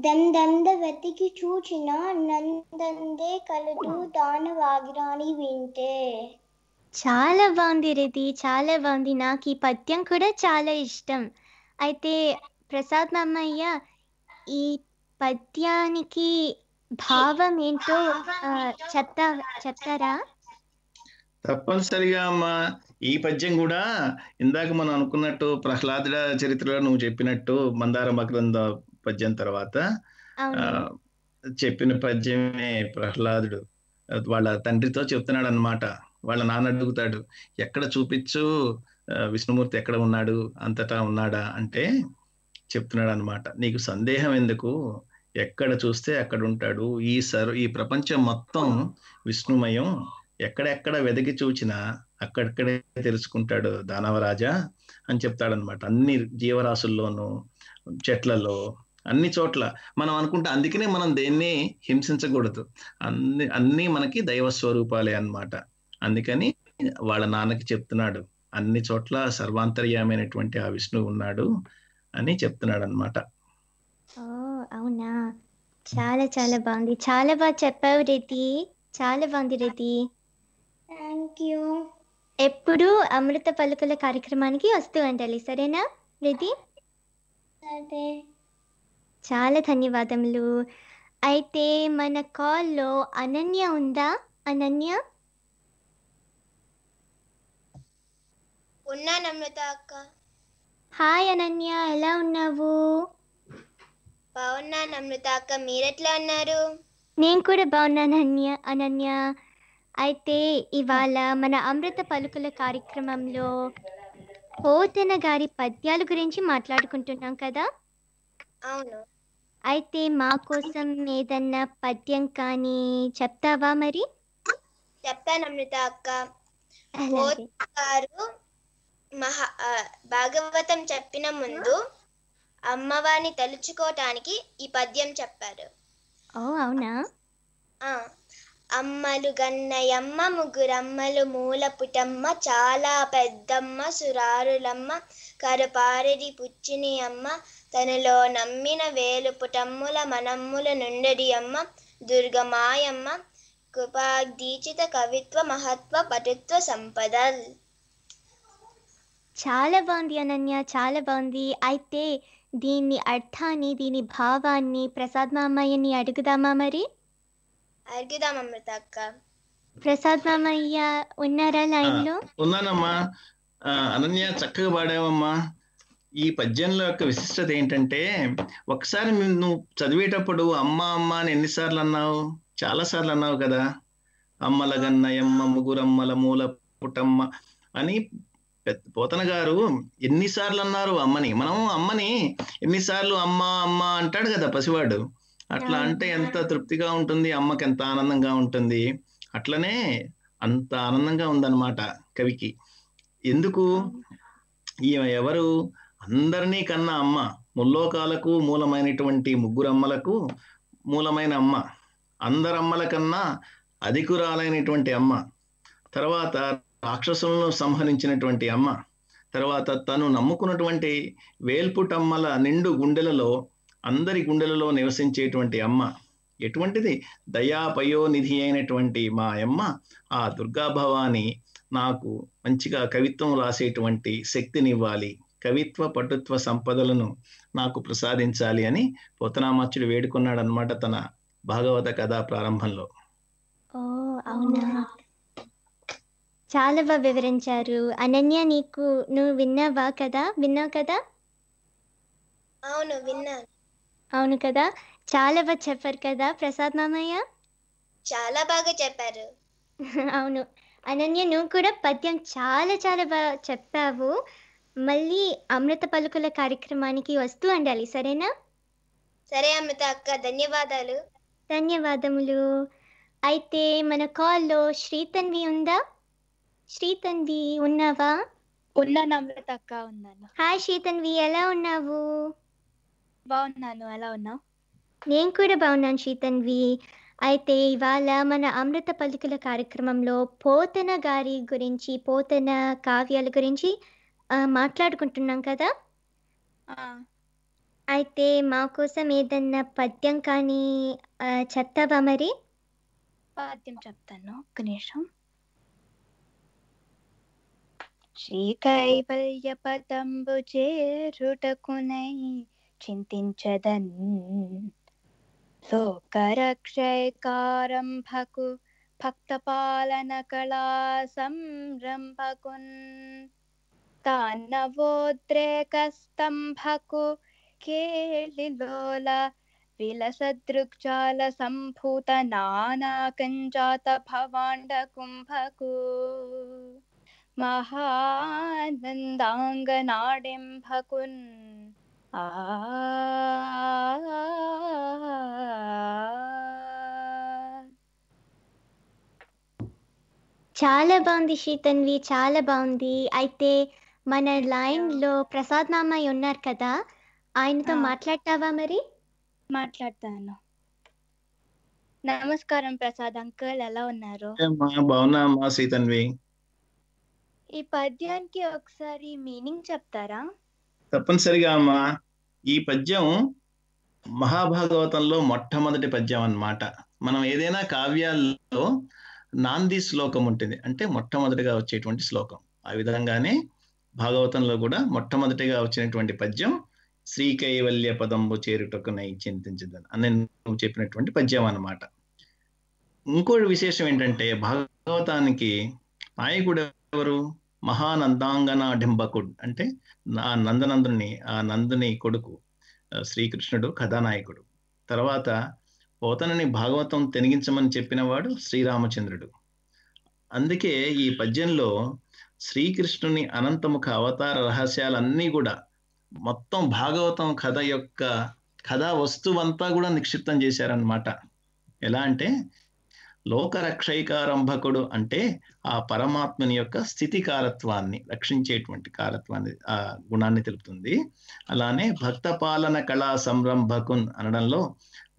దందంద వెతికి చూచిన నందందే కలదు దానవాగిరాని వింటే చాలా బాగుంది రితి చాలా బాగుంది నాకు ఈ పద్యం కూడా చాలా ఇష్టం అయితే ప్రసాద్ మామయ్య ఈ పద్యానికి భావం ఏంటో చెప్తా చెప్తారా తప్పనిసరిగా అమ్మా ఈ పద్యం కూడా ఇందాక మనం అనుకున్నట్టు ప్రహ్లాదుడ చరిత్రలో నువ్వు చెప్పినట్టు మందార మకరంద పద్యం తర్వాత చెప్పిన పద్యమే ప్రహ్లాదుడు వాళ్ళ తండ్రితో చెప్తున్నాడు అనమాట వాళ్ళ నాన్న అడుగుతాడు ఎక్కడ చూపించు విష్ణుమూర్తి ఎక్కడ ఉన్నాడు అంతటా ఉన్నాడా అంటే చెప్తున్నాడు అనమాట నీకు సందేహం ఎందుకు ఎక్కడ చూస్తే అక్కడ ఉంటాడు ఈ సర్ ఈ ప్రపంచం మొత్తం విష్ణుమయం ఎక్కడెక్కడ వెదకి చూచినా అక్కడక్కడే తెలుసుకుంటాడు దానవరాజా అని చెప్తాడనమాట అన్ని జీవరాశుల్లోనూ చెట్లలో అన్ని చోట్ల మనం అనుకుంటే అందుకనే మనం దేన్ని హింసించకూడదు అన్ని అన్నీ మనకి దైవ స్వరూపాలే అనమాట అందుకని వాళ్ళ నాన్నకి చెప్తున్నాడు అన్ని చోట్ల సర్వాంతర్యమైనటువంటి ఆ విష్ణువు ఉన్నాడు అని చెప్తున్నాడు అనమాట అవునా చాలా చాలా బాగుంది చాలా బాగా చెప్పావు రీతి చాలా బాగుంది రీతి థ్యాంక్ యూ ఎప్పుడు అమృత పలుకుల కార్యక్రమానికి వస్తూ ఉండాలి సరేనా ప్రతి చాలా ధన్యవాదములు అయితే మన కాల్లో అనన్య ఉందా అనన్య ఉన్నాను అమృత అక్క హాయ్ అనన్య ఎలా ఉన్నావు బాగున్నాను అమృత అక్క మీరెట్లా ఉన్నారు నేను కూడా బాగున్నాను అనన్య అనన్య అయితే ఇవాళ మన అమృత పలుకుల కార్యక్రమంలో పోతన గారి పద్యాల గురించి మాట్లాడుకుంటున్నాం కదా అవును అయితే మా కోసం ఏదన్నా పద్యం కానీ చెప్తావా మరి చెప్తాను అమృత అక్క గారు మహా భాగవతం చెప్పిన ముందు అమ్మవారిని తలుచుకోవటానికి ఈ పద్యం చెప్పారు ఓ అవునా ఆ అమ్మలు గన్నయమ్మ ముగ్గురమ్మలు మూల పుటమ్మ చాలా పెద్దమ్మ సురారులమ్మ కరుపారడి పుచ్చిని అమ్మ తనలో నమ్మిన వేలు పుటమ్ముల మనమ్ముల నుండడి అమ్మ దుర్గమాయమ్మ కృపాదీచిత కవిత్వ మహత్వ పటుత్వ సంపదల్ చాలా బాగుంది అనన్య చాలా బాగుంది అయితే దీన్ని అర్థాన్ని దీని భావాన్ని ప్రసాద్ మామయ్యని అడుగుదామా మరి అమృత అక్క ప్రసాద్ మామయ్య ఉన్నారా లైన్ లో ఉన్నానమ్మా అనన్య చక్కగా పాడావమ్మా ఈ పద్యంలో యొక్క విశిష్టత ఏంటంటే ఒకసారి నువ్వు చదివేటప్పుడు అమ్మ అమ్మ అని ఎన్నిసార్లు అన్నావు చాలా సార్లు అన్నావు కదా అమ్మల గన్నయమ్మ ముగురమ్మల మూల పుట్టమ్మ అని పోతన గారు ఎన్నిసార్లు అన్నారు అమ్మని మనం అమ్మని ఎన్నిసార్లు అమ్మ అమ్మ అంటాడు కదా పసివాడు అట్లా అంటే ఎంత తృప్తిగా ఉంటుంది అమ్మకి ఎంత ఆనందంగా ఉంటుంది అట్లనే అంత ఆనందంగా ఉందన్నమాట కవికి ఎందుకు ఈమె ఎవరు అందరినీ కన్న అమ్మ ముల్లోకాలకు మూలమైనటువంటి ముగ్గురు అమ్మలకు మూలమైన అమ్మ అందరమ్మల కన్నా అధికురాలైనటువంటి అమ్మ తర్వాత రాక్షసులను సంహరించినటువంటి అమ్మ తర్వాత తను నమ్ముకున్నటువంటి వేల్పుటమ్మల నిండు గుండెలలో అందరి గుండెలలో నివసించేటువంటి అమ్మ ఎటువంటిది దయాపయోనిధి అయినటువంటి మా అమ్మ ఆ దుర్గాభవాని నాకు మంచిగా కవిత్వం రాసేటువంటి శక్తినివ్వాలి కవిత్వ పటుత్వ సంపదలను నాకు ప్రసాదించాలి అని పోతనామాచుడు వేడుకున్నాడు అనమాట తన భాగవత కథ ప్రారంభంలో చాలా బాగా వివరించారు అనన్య నీకు నువ్వు విన్నావా కదా విన్నావు కదా అవును విన్నాను అవును కదా చాలా బాగా చెప్పారు కదా ప్రసాద్ మామయ్య చాలా బాగా చెప్పారు అవును అనన్య నువ్వు కూడా పద్యం చాలా చాలా బాగా చెప్పావు మళ్ళీ అమృత పలుకుల కార్యక్రమానికి వస్తూ ఉండాలి సరేనా సరే అమృత అక్క ధన్యవాదాలు ధన్యవాదములు అయితే మన కాల్లో శ్రీతన్వి ఉందా శ్రీతన్వి ఉన్నావా ఉన్నాను అమృత అక్క ఉన్నాను హాయ్ శ్రీతన్వి ఎలా ఉన్నావు బాగున్నాను ఎలా ఉన్నావు నేను కూడా బాగున్నాను శీతన్వి అయితే ఇవాళ మన అమృత పలుకుల కార్యక్రమంలో పోతన గారి గురించి పోతన కావ్యాల గురించి మాట్లాడుకుంటున్నాం కదా అయితే మా కోసం ఏదన్నా పద్యం కానీ చెప్తావా మరి పద్యం చెప్తాను ఒక్క నిమిషం శ్రీ కైవల్య పదంబు చేరుటకునై चिन्तिञ्चदन् चदनीक्षैकारम्भकु भक्तपालनकला संरम्भकुन् तान्नवोद्रेकस्तम्भकु भकु केलिलोला नानाकञ्जात भवाण्डकुम्भकु महानन्दाङ्गनाडिम्भकुन् చాలా బాగుంది శీతన్వి చాలా బాగుంది. అయితే మన లైన్ లో ప్రసాద్ మామయ్య ఉన్నారు కదా! ఆయనతో మాట్లాడతావా మరి? మాట్లాడతాను. నమస్కారం ప్రసాద్ అంకుల్. ఎలా ఉన్నారు? ఈ పద్యానికి ఒకసారి మీనింగ్ చెప్తారా? తప్పనిసరిగా అమ్మా ఈ పద్యం మహాభాగవతంలో మొట్టమొదటి పద్యం అన్నమాట మనం ఏదైనా కావ్యాల్లో నాంది శ్లోకం ఉంటుంది అంటే మొట్టమొదటిగా వచ్చేటువంటి శ్లోకం ఆ విధంగానే భాగవతంలో కూడా మొట్టమొదటిగా వచ్చినటువంటి పద్యం శ్రీ కైవల్య పదంబు చేరుటకు నై చింతించదని అని నువ్వు చెప్పినటువంటి పద్యం అనమాట ఇంకోటి విశేషం ఏంటంటే భాగవతానికి నాయకుడు ఎవరు మహానందాంగనాడింబకుడు అంటే ఆ నందనందుని ఆ నందుని కొడుకు శ్రీకృష్ణుడు కథానాయకుడు తర్వాత పోతనని భాగవతం తెనిగించమని చెప్పినవాడు శ్రీరామచంద్రుడు అందుకే ఈ పద్యంలో శ్రీకృష్ణుని అనంతముఖ అవతార రహస్యాలన్నీ కూడా మొత్తం భాగవతం కథ యొక్క కథా వస్తువంతా కూడా నిక్షిప్తం చేశారనమాట ఎలా అంటే లోకరక్షైకారంభకుడు అంటే ఆ పరమాత్మని యొక్క స్థితి కారత్వాన్ని రక్షించేటువంటి కారత్వాన్ని ఆ గుణాన్ని తెలుపుతుంది అలానే భక్త పాలన కళా సంరంభకున్ అనడంలో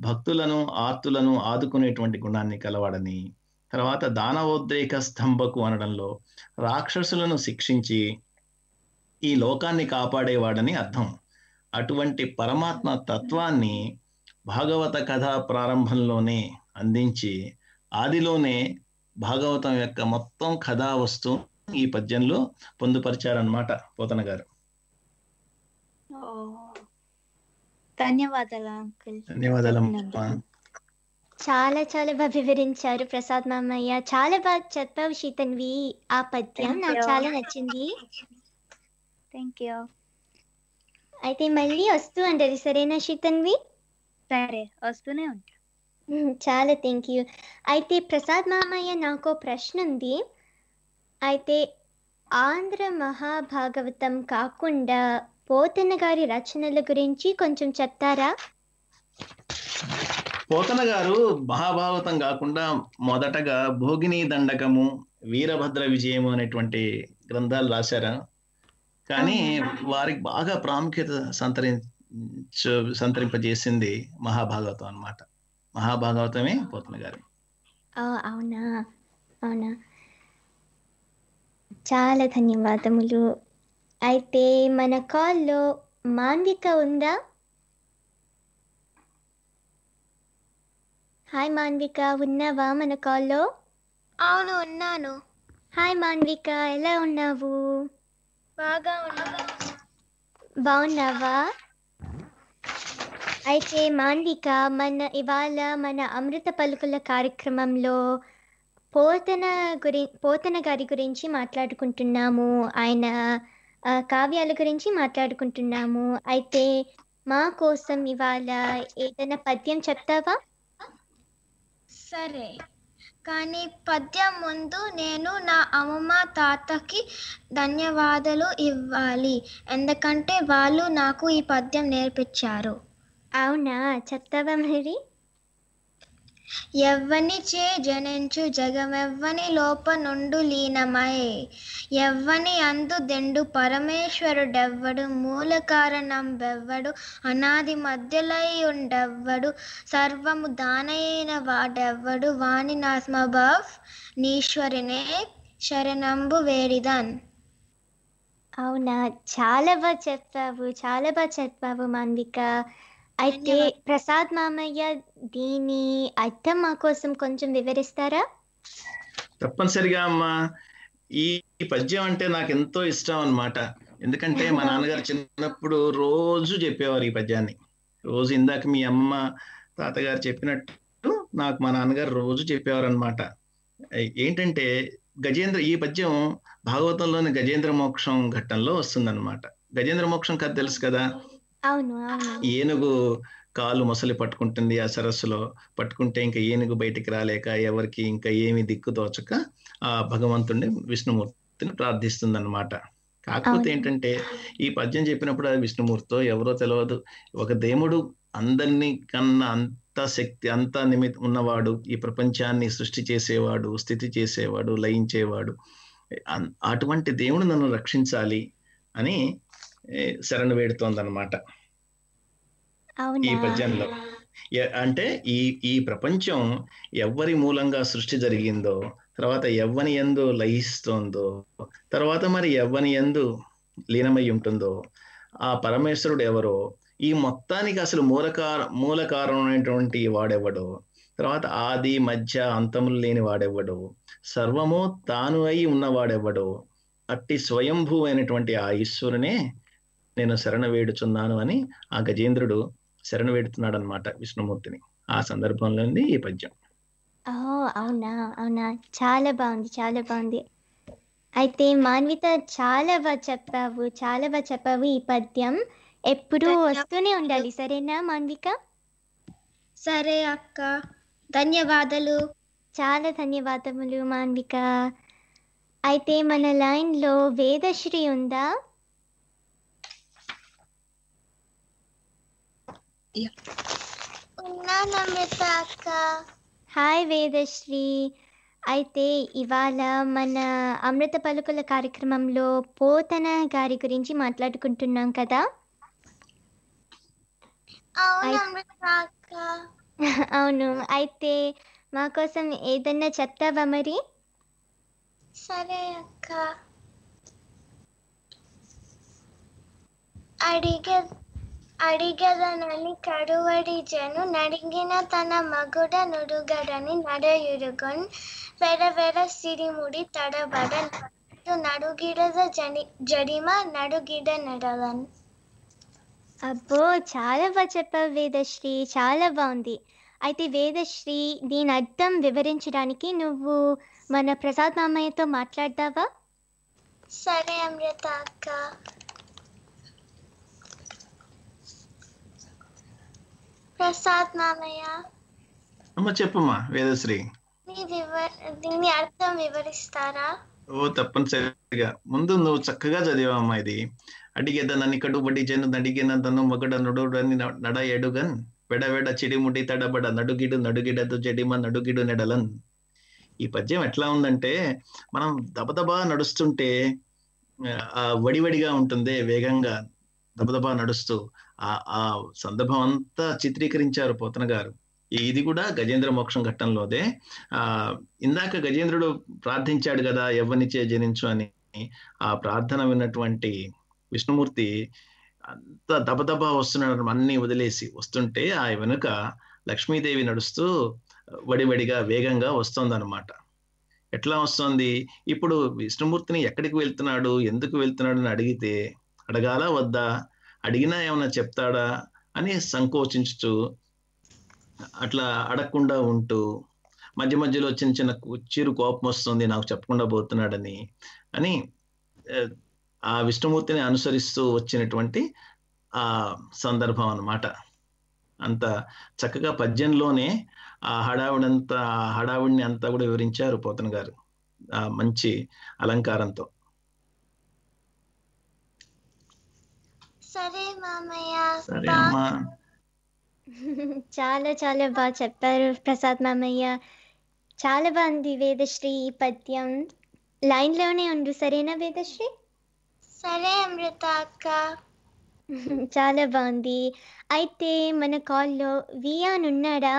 భక్తులను ఆర్తులను ఆదుకునేటువంటి గుణాన్ని కలవాడని తర్వాత దానవోద్రేక స్తంభకు అనడంలో రాక్షసులను శిక్షించి ఈ లోకాన్ని కాపాడేవాడని అర్థం అటువంటి పరమాత్మ తత్వాన్ని భాగవత కథ ప్రారంభంలోనే అందించి ఆదిలోనే భాగవతం యొక్క మొత్తం కథావస్తు ఈ పద్యంలో పొందుపరిచారనమాట పోతన గారు ధన్యవాదాలు చాలా చాలా బాగా వివరించారు ప్రసాద్ మామయ్య చాలా బాగా చెప్పావు శీతన్వి ఆ పద్యం నాకు చాలా నచ్చింది థ్యాంక్ యూ అయితే మళ్ళీ వస్తూ అంటది సరేనా శీతన్వి సరే వస్తూనే ఉంటారు చాలా థ్యాంక్ యూ అయితే ప్రసాద్ మామయ్య నాకు ప్రశ్న ఉంది అయితే ఆంధ్ర మహాభాగవతం కాకుండా పోతన గారి రచనల గురించి కొంచెం చెప్తారా పోతన గారు మహాభాగవతం కాకుండా మొదటగా భోగిని దండకము వీరభద్ర విజయము అనేటువంటి గ్రంథాలు రాశారా కానీ వారికి బాగా ప్రాముఖ్యత సంతరించ సంతరింపజేసింది మహాభాగవతం అనమాట మహాభాగవతమే పోతన గారు అవునా అవునా చాలా ధన్యవాదములు అయితే మన కాల్లో మాందిక ఉందా హాయ్ మాన్విక ఉన్నావా మన కాల్లో అవును ఉన్నాను హాయ్ మాన్విక ఎలా ఉన్నావు బాగా ఉన్నా బాగున్నావా అయితే మాండిక మన ఇవాళ మన అమృత పలుకుల కార్యక్రమంలో పోతన గురి పోతన గారి గురించి మాట్లాడుకుంటున్నాము ఆయన కావ్యాల గురించి మాట్లాడుకుంటున్నాము అయితే మా కోసం ఇవాళ ఏదైనా పద్యం చెప్తావా సరే కానీ పద్యం ముందు నేను నా అమ్మమ్మ తాతకి ధన్యవాదాలు ఇవ్వాలి ఎందుకంటే వాళ్ళు నాకు ఈ పద్యం నేర్పించారు అవునా చెప్తావా మరి ఎవ్వని చే జనించు జగమెవ్వని నుండు లీనమై ఎవ్వని అందు దెండు పరమేశ్వరుడెవ్వడు మూల కారణం వెవ్వడు అనాది మధ్యలై ఉండెవ్వడు సర్వము దానైన వాడెవ్వడు వాణి నాస్మభావ్ నీశ్వరినే శరణంబు వేడిదాన్ అవునా చాలా బాగా చెప్పావు చాలా బాగా చెప్పావు మాందిక అయితే ప్రసాద్ మామయ్య దీని అర్థం మా కోసం కొంచెం వివరిస్తారా తప్పనిసరిగా అమ్మా ఈ పద్యం అంటే నాకు ఎంతో ఇష్టం అనమాట ఎందుకంటే మా నాన్నగారు చిన్నప్పుడు రోజు చెప్పేవారు ఈ పద్యాన్ని రోజు ఇందాక మీ అమ్మ తాతగారు చెప్పినట్టు నాకు మా నాన్నగారు రోజు చెప్పేవారు అనమాట ఏంటంటే గజేంద్ర ఈ పద్యం భాగవతంలోని గజేంద్ర మోక్షం ఘట్టంలో వస్తుందన్నమాట గజేంద్ర మోక్షం కథ తెలుసు కదా అవును ఏనుగు కాలు మొసలి పట్టుకుంటుంది ఆ సరస్సులో పట్టుకుంటే ఇంకా ఏనుగు బయటికి రాలేక ఎవరికి ఇంకా ఏమి దిక్కు తోచక ఆ భగవంతుడిని విష్ణుమూర్తిని ప్రార్థిస్తుంది అనమాట కాకపోతే ఏంటంటే ఈ పద్యం చెప్పినప్పుడు అది విష్ణుమూర్తితో ఎవరో తెలియదు ఒక దేవుడు అందరినీ కన్నా అంత శక్తి అంత నిమిత్తం ఉన్నవాడు ఈ ప్రపంచాన్ని సృష్టి చేసేవాడు స్థితి చేసేవాడు లయించేవాడు అటువంటి దేవుడు నన్ను రక్షించాలి అని శరణ అనమాట ఈ పద్యంలో అంటే ఈ ఈ ప్రపంచం ఎవ్వరి మూలంగా సృష్టి జరిగిందో తర్వాత ఎవ్వని ఎందు లయిస్తోందో తర్వాత మరి ఎవ్వని ఎందు లీనమై ఉంటుందో ఆ పరమేశ్వరుడు ఎవరో ఈ మొత్తానికి అసలు మూలకార మూలకారణమైనటువంటి వాడెవడో తర్వాత ఆది మధ్య అంతములు లేని వాడెవ్వడో సర్వము తాను అయి ఉన్నవాడెవ్వడో అట్టి స్వయంభూ అయినటువంటి ఆ ఈశ్వరునే నేను శరణ వేడుచున్నాను అని ఆ గజేంద్రుడు శరణ వేడుతున్నాడు అనమాట విష్ణుమూర్తిని ఆ సందర్భంలోని ఈ పద్యం అవునా అవునా చాలా బాగుంది చాలా బాగుంది అయితే మాన్విత చాలా బాగా చెప్పావు చాలా బాగా చెప్పావు ఈ పద్యం ఎప్పుడూ వస్తూనే ఉండాలి సరేనా మాన్విక సరే అక్క ధన్యవాదాలు చాలా ధన్యవాదములు మాన్విక అయితే మన లైన్లో వేదశ్రీ ఉందా హాయ్ వేదశ్రీ అయితే ఇవాళ మన అమృత పలుకుల కార్యక్రమంలో పోతన గారి గురించి మాట్లాడుకుంటున్నాం కదా అవును అయితే మా కోసం ఏదన్నా చెప్తావా మరి సరే అక్క అడిగే అడిగదనని జను నడిగిన తన మగుడ నుడుగడని నడయుడుగొన్ వెరవెర సిరిముడి తడబడ నడుగిడద జడి జడిమ నడుగిడ నడవన్ అబ్బో చాలా బాగా చెప్పావు వేదశ్రీ చాలా బాగుంది అయితే వేదశ్రీ దీని అర్థం వివరించడానికి నువ్వు మన ప్రసాద్ మామయ్యతో మాట్లాడతావా సరే అమృత అక్క ప్రసాద్ మామయ్య అమ్మ చెప్పమ్మా వేదశ్రీ దీని అర్థం వివరిస్తారా ఓ తప్పనిసరిగా ముందు నువ్వు చక్కగా చదివామ్మా ఇది అడిగేదనని కడుబడి జను నడిగినంతను మగడ నడుడని నడ ఎడుగన్ వెడవెడ చిడిముడి తడబడ నడుగిడు నడుగిడదు జడిమ నడుగిడు నెడలన్ ఈ పద్యం ఎట్లా ఉందంటే మనం దబదబా నడుస్తుంటే వడివడిగా ఉంటుంది వేగంగా దబదబా నడుస్తూ ఆ ఆ సందర్భం అంతా చిత్రీకరించారు పోతన గారు ఇది కూడా గజేంద్ర మోక్షం ఘట్టంలోదే ఆ ఇందాక గజేంద్రుడు ప్రార్థించాడు కదా ఎవరినిచే జనించు అని ఆ ప్రార్థన విన్నటువంటి విష్ణుమూర్తి అంత దబదబా వస్తున్నాడు అన్ని వదిలేసి వస్తుంటే ఆ వెనుక లక్ష్మీదేవి నడుస్తూ వడివడిగా వేగంగా వస్తోందనమాట ఎట్లా వస్తోంది ఇప్పుడు విష్ణుమూర్తిని ఎక్కడికి వెళ్తున్నాడు ఎందుకు వెళ్తున్నాడు అని అడిగితే అడగాల వద్దా అడిగినా ఏమైనా చెప్తాడా అని సంకోచించుచు అట్లా అడగకుండా ఉంటూ మధ్య మధ్యలో చిన్న చిన్న చీరు కోపం వస్తుంది నాకు చెప్పకుండా పోతున్నాడని అని ఆ విష్ణుమూర్తిని అనుసరిస్తూ వచ్చినటువంటి ఆ సందర్భం అనమాట అంత చక్కగా పద్యంలోనే ఆ హడావిడంతా ఆ హడావిడిని అంతా కూడా వివరించారు పోతన్ గారు ఆ మంచి అలంకారంతో సరే మామయ్య చాలా చాలా బాగా చెప్పారు ప్రసాద్ మామయ్య చాలా బాగుంది వేదశ్రీ ఈ పద్యం లైన్లోనే ఉండు సరేనా వేదశ్రీ సరే అమృత అక్క చాలా బాగుంది అయితే మన కాల్లో వియాన్ ఉన్నాడా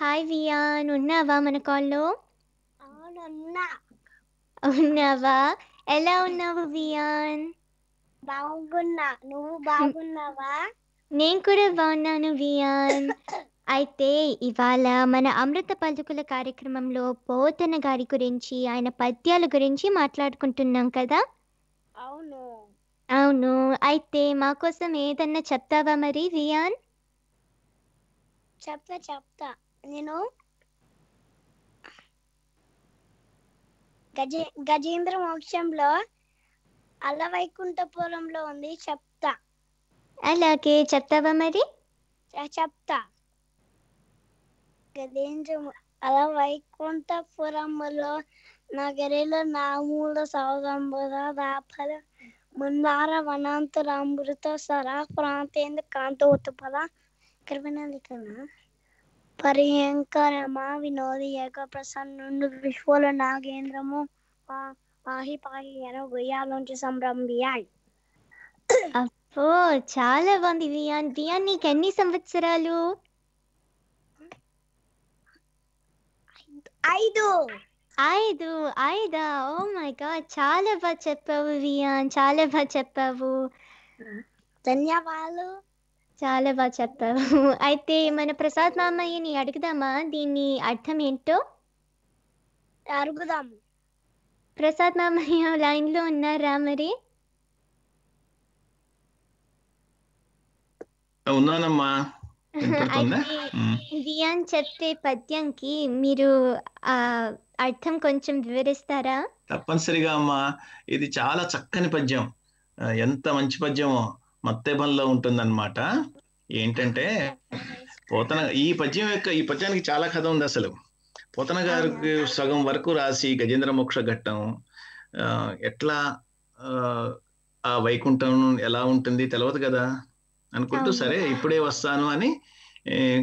హాయ్ వియాన్ ఉన్నావా మన కాల్లో అవునున్నా ఉన్నావా ఎలా ఉన్నావు వియాన్ బాగున్నా నువ్వు బాగున్నావా నేను కూడా బాగున్నాను వియాన్ అయితే ఇవాళ మన అమృత పలుకుల కార్యక్రమంలో పోతన గారి గురించి ఆయన పద్యాల గురించి మాట్లాడుకుంటున్నాం కదా అవును అవును అయితే మా కోసం ఏదన్నా చెప్తావా మరి వియాన్ చెప్తా చెప్తా నేను గజే గజేంద్ర మోక్షంలో అల్లవైకుంఠపురంలో ఉంది చెప్తా అలాగే చెప్తావా మరి చెప్తా గజేంద్ర అలా వైకుంఠపురములో నగరిలో నామూల సౌగంబుల రాపల ముందార వనాంతరామృత సరా ప్రాంతేంద్ర కాంత ఉత్పల కృపణ పర్యంకరమా వినోదియక ప్రసన్నుండు విశ్వల నాగేంద్రము పాహి పాహి ఎన గుయ్యాలోంచి సంభ్రమియాయ్ అప్పో చాలా బాగుంది వియాన్ దియాన్ నీకు ఎన్ని సంవత్సరాలు ఐదు ఐదు ఐదా ఓ మై గాడ్ చాలా బాగా చెప్పావు వియాన్ చాలా బాగా చెప్పావు ధన్యవాదాలు చాలా బాగా చెప్పావు అయితే మన ప్రసాద్ మామయ్యని అడుగుదామా దీని అర్థం ఏంటో అడుగుదాము ప్రసాద్ మామయ్య లైన్ లో ఉన్నారా మరి ఉన్నానమ్మా అని చెప్తే పద్యంకి మీరు ఆ అర్థం కొంచెం వివరిస్తారా తప్పనిసరిగా అమ్మా ఇది చాలా చక్కని పద్యం ఎంత మంచి పద్యమో ఉంటుంది ఉంటుందన్నమాట ఏంటంటే పోతన ఈ పద్యం యొక్క ఈ పద్యానికి చాలా కథ ఉంది అసలు పోతన గారికి సగం వరకు రాసి గజేంద్ర మోక్ష ఘట్టం ఎట్లా ఆ వైకుంఠం ఎలా ఉంటుంది తెలియదు కదా అనుకుంటూ సరే ఇప్పుడే వస్తాను అని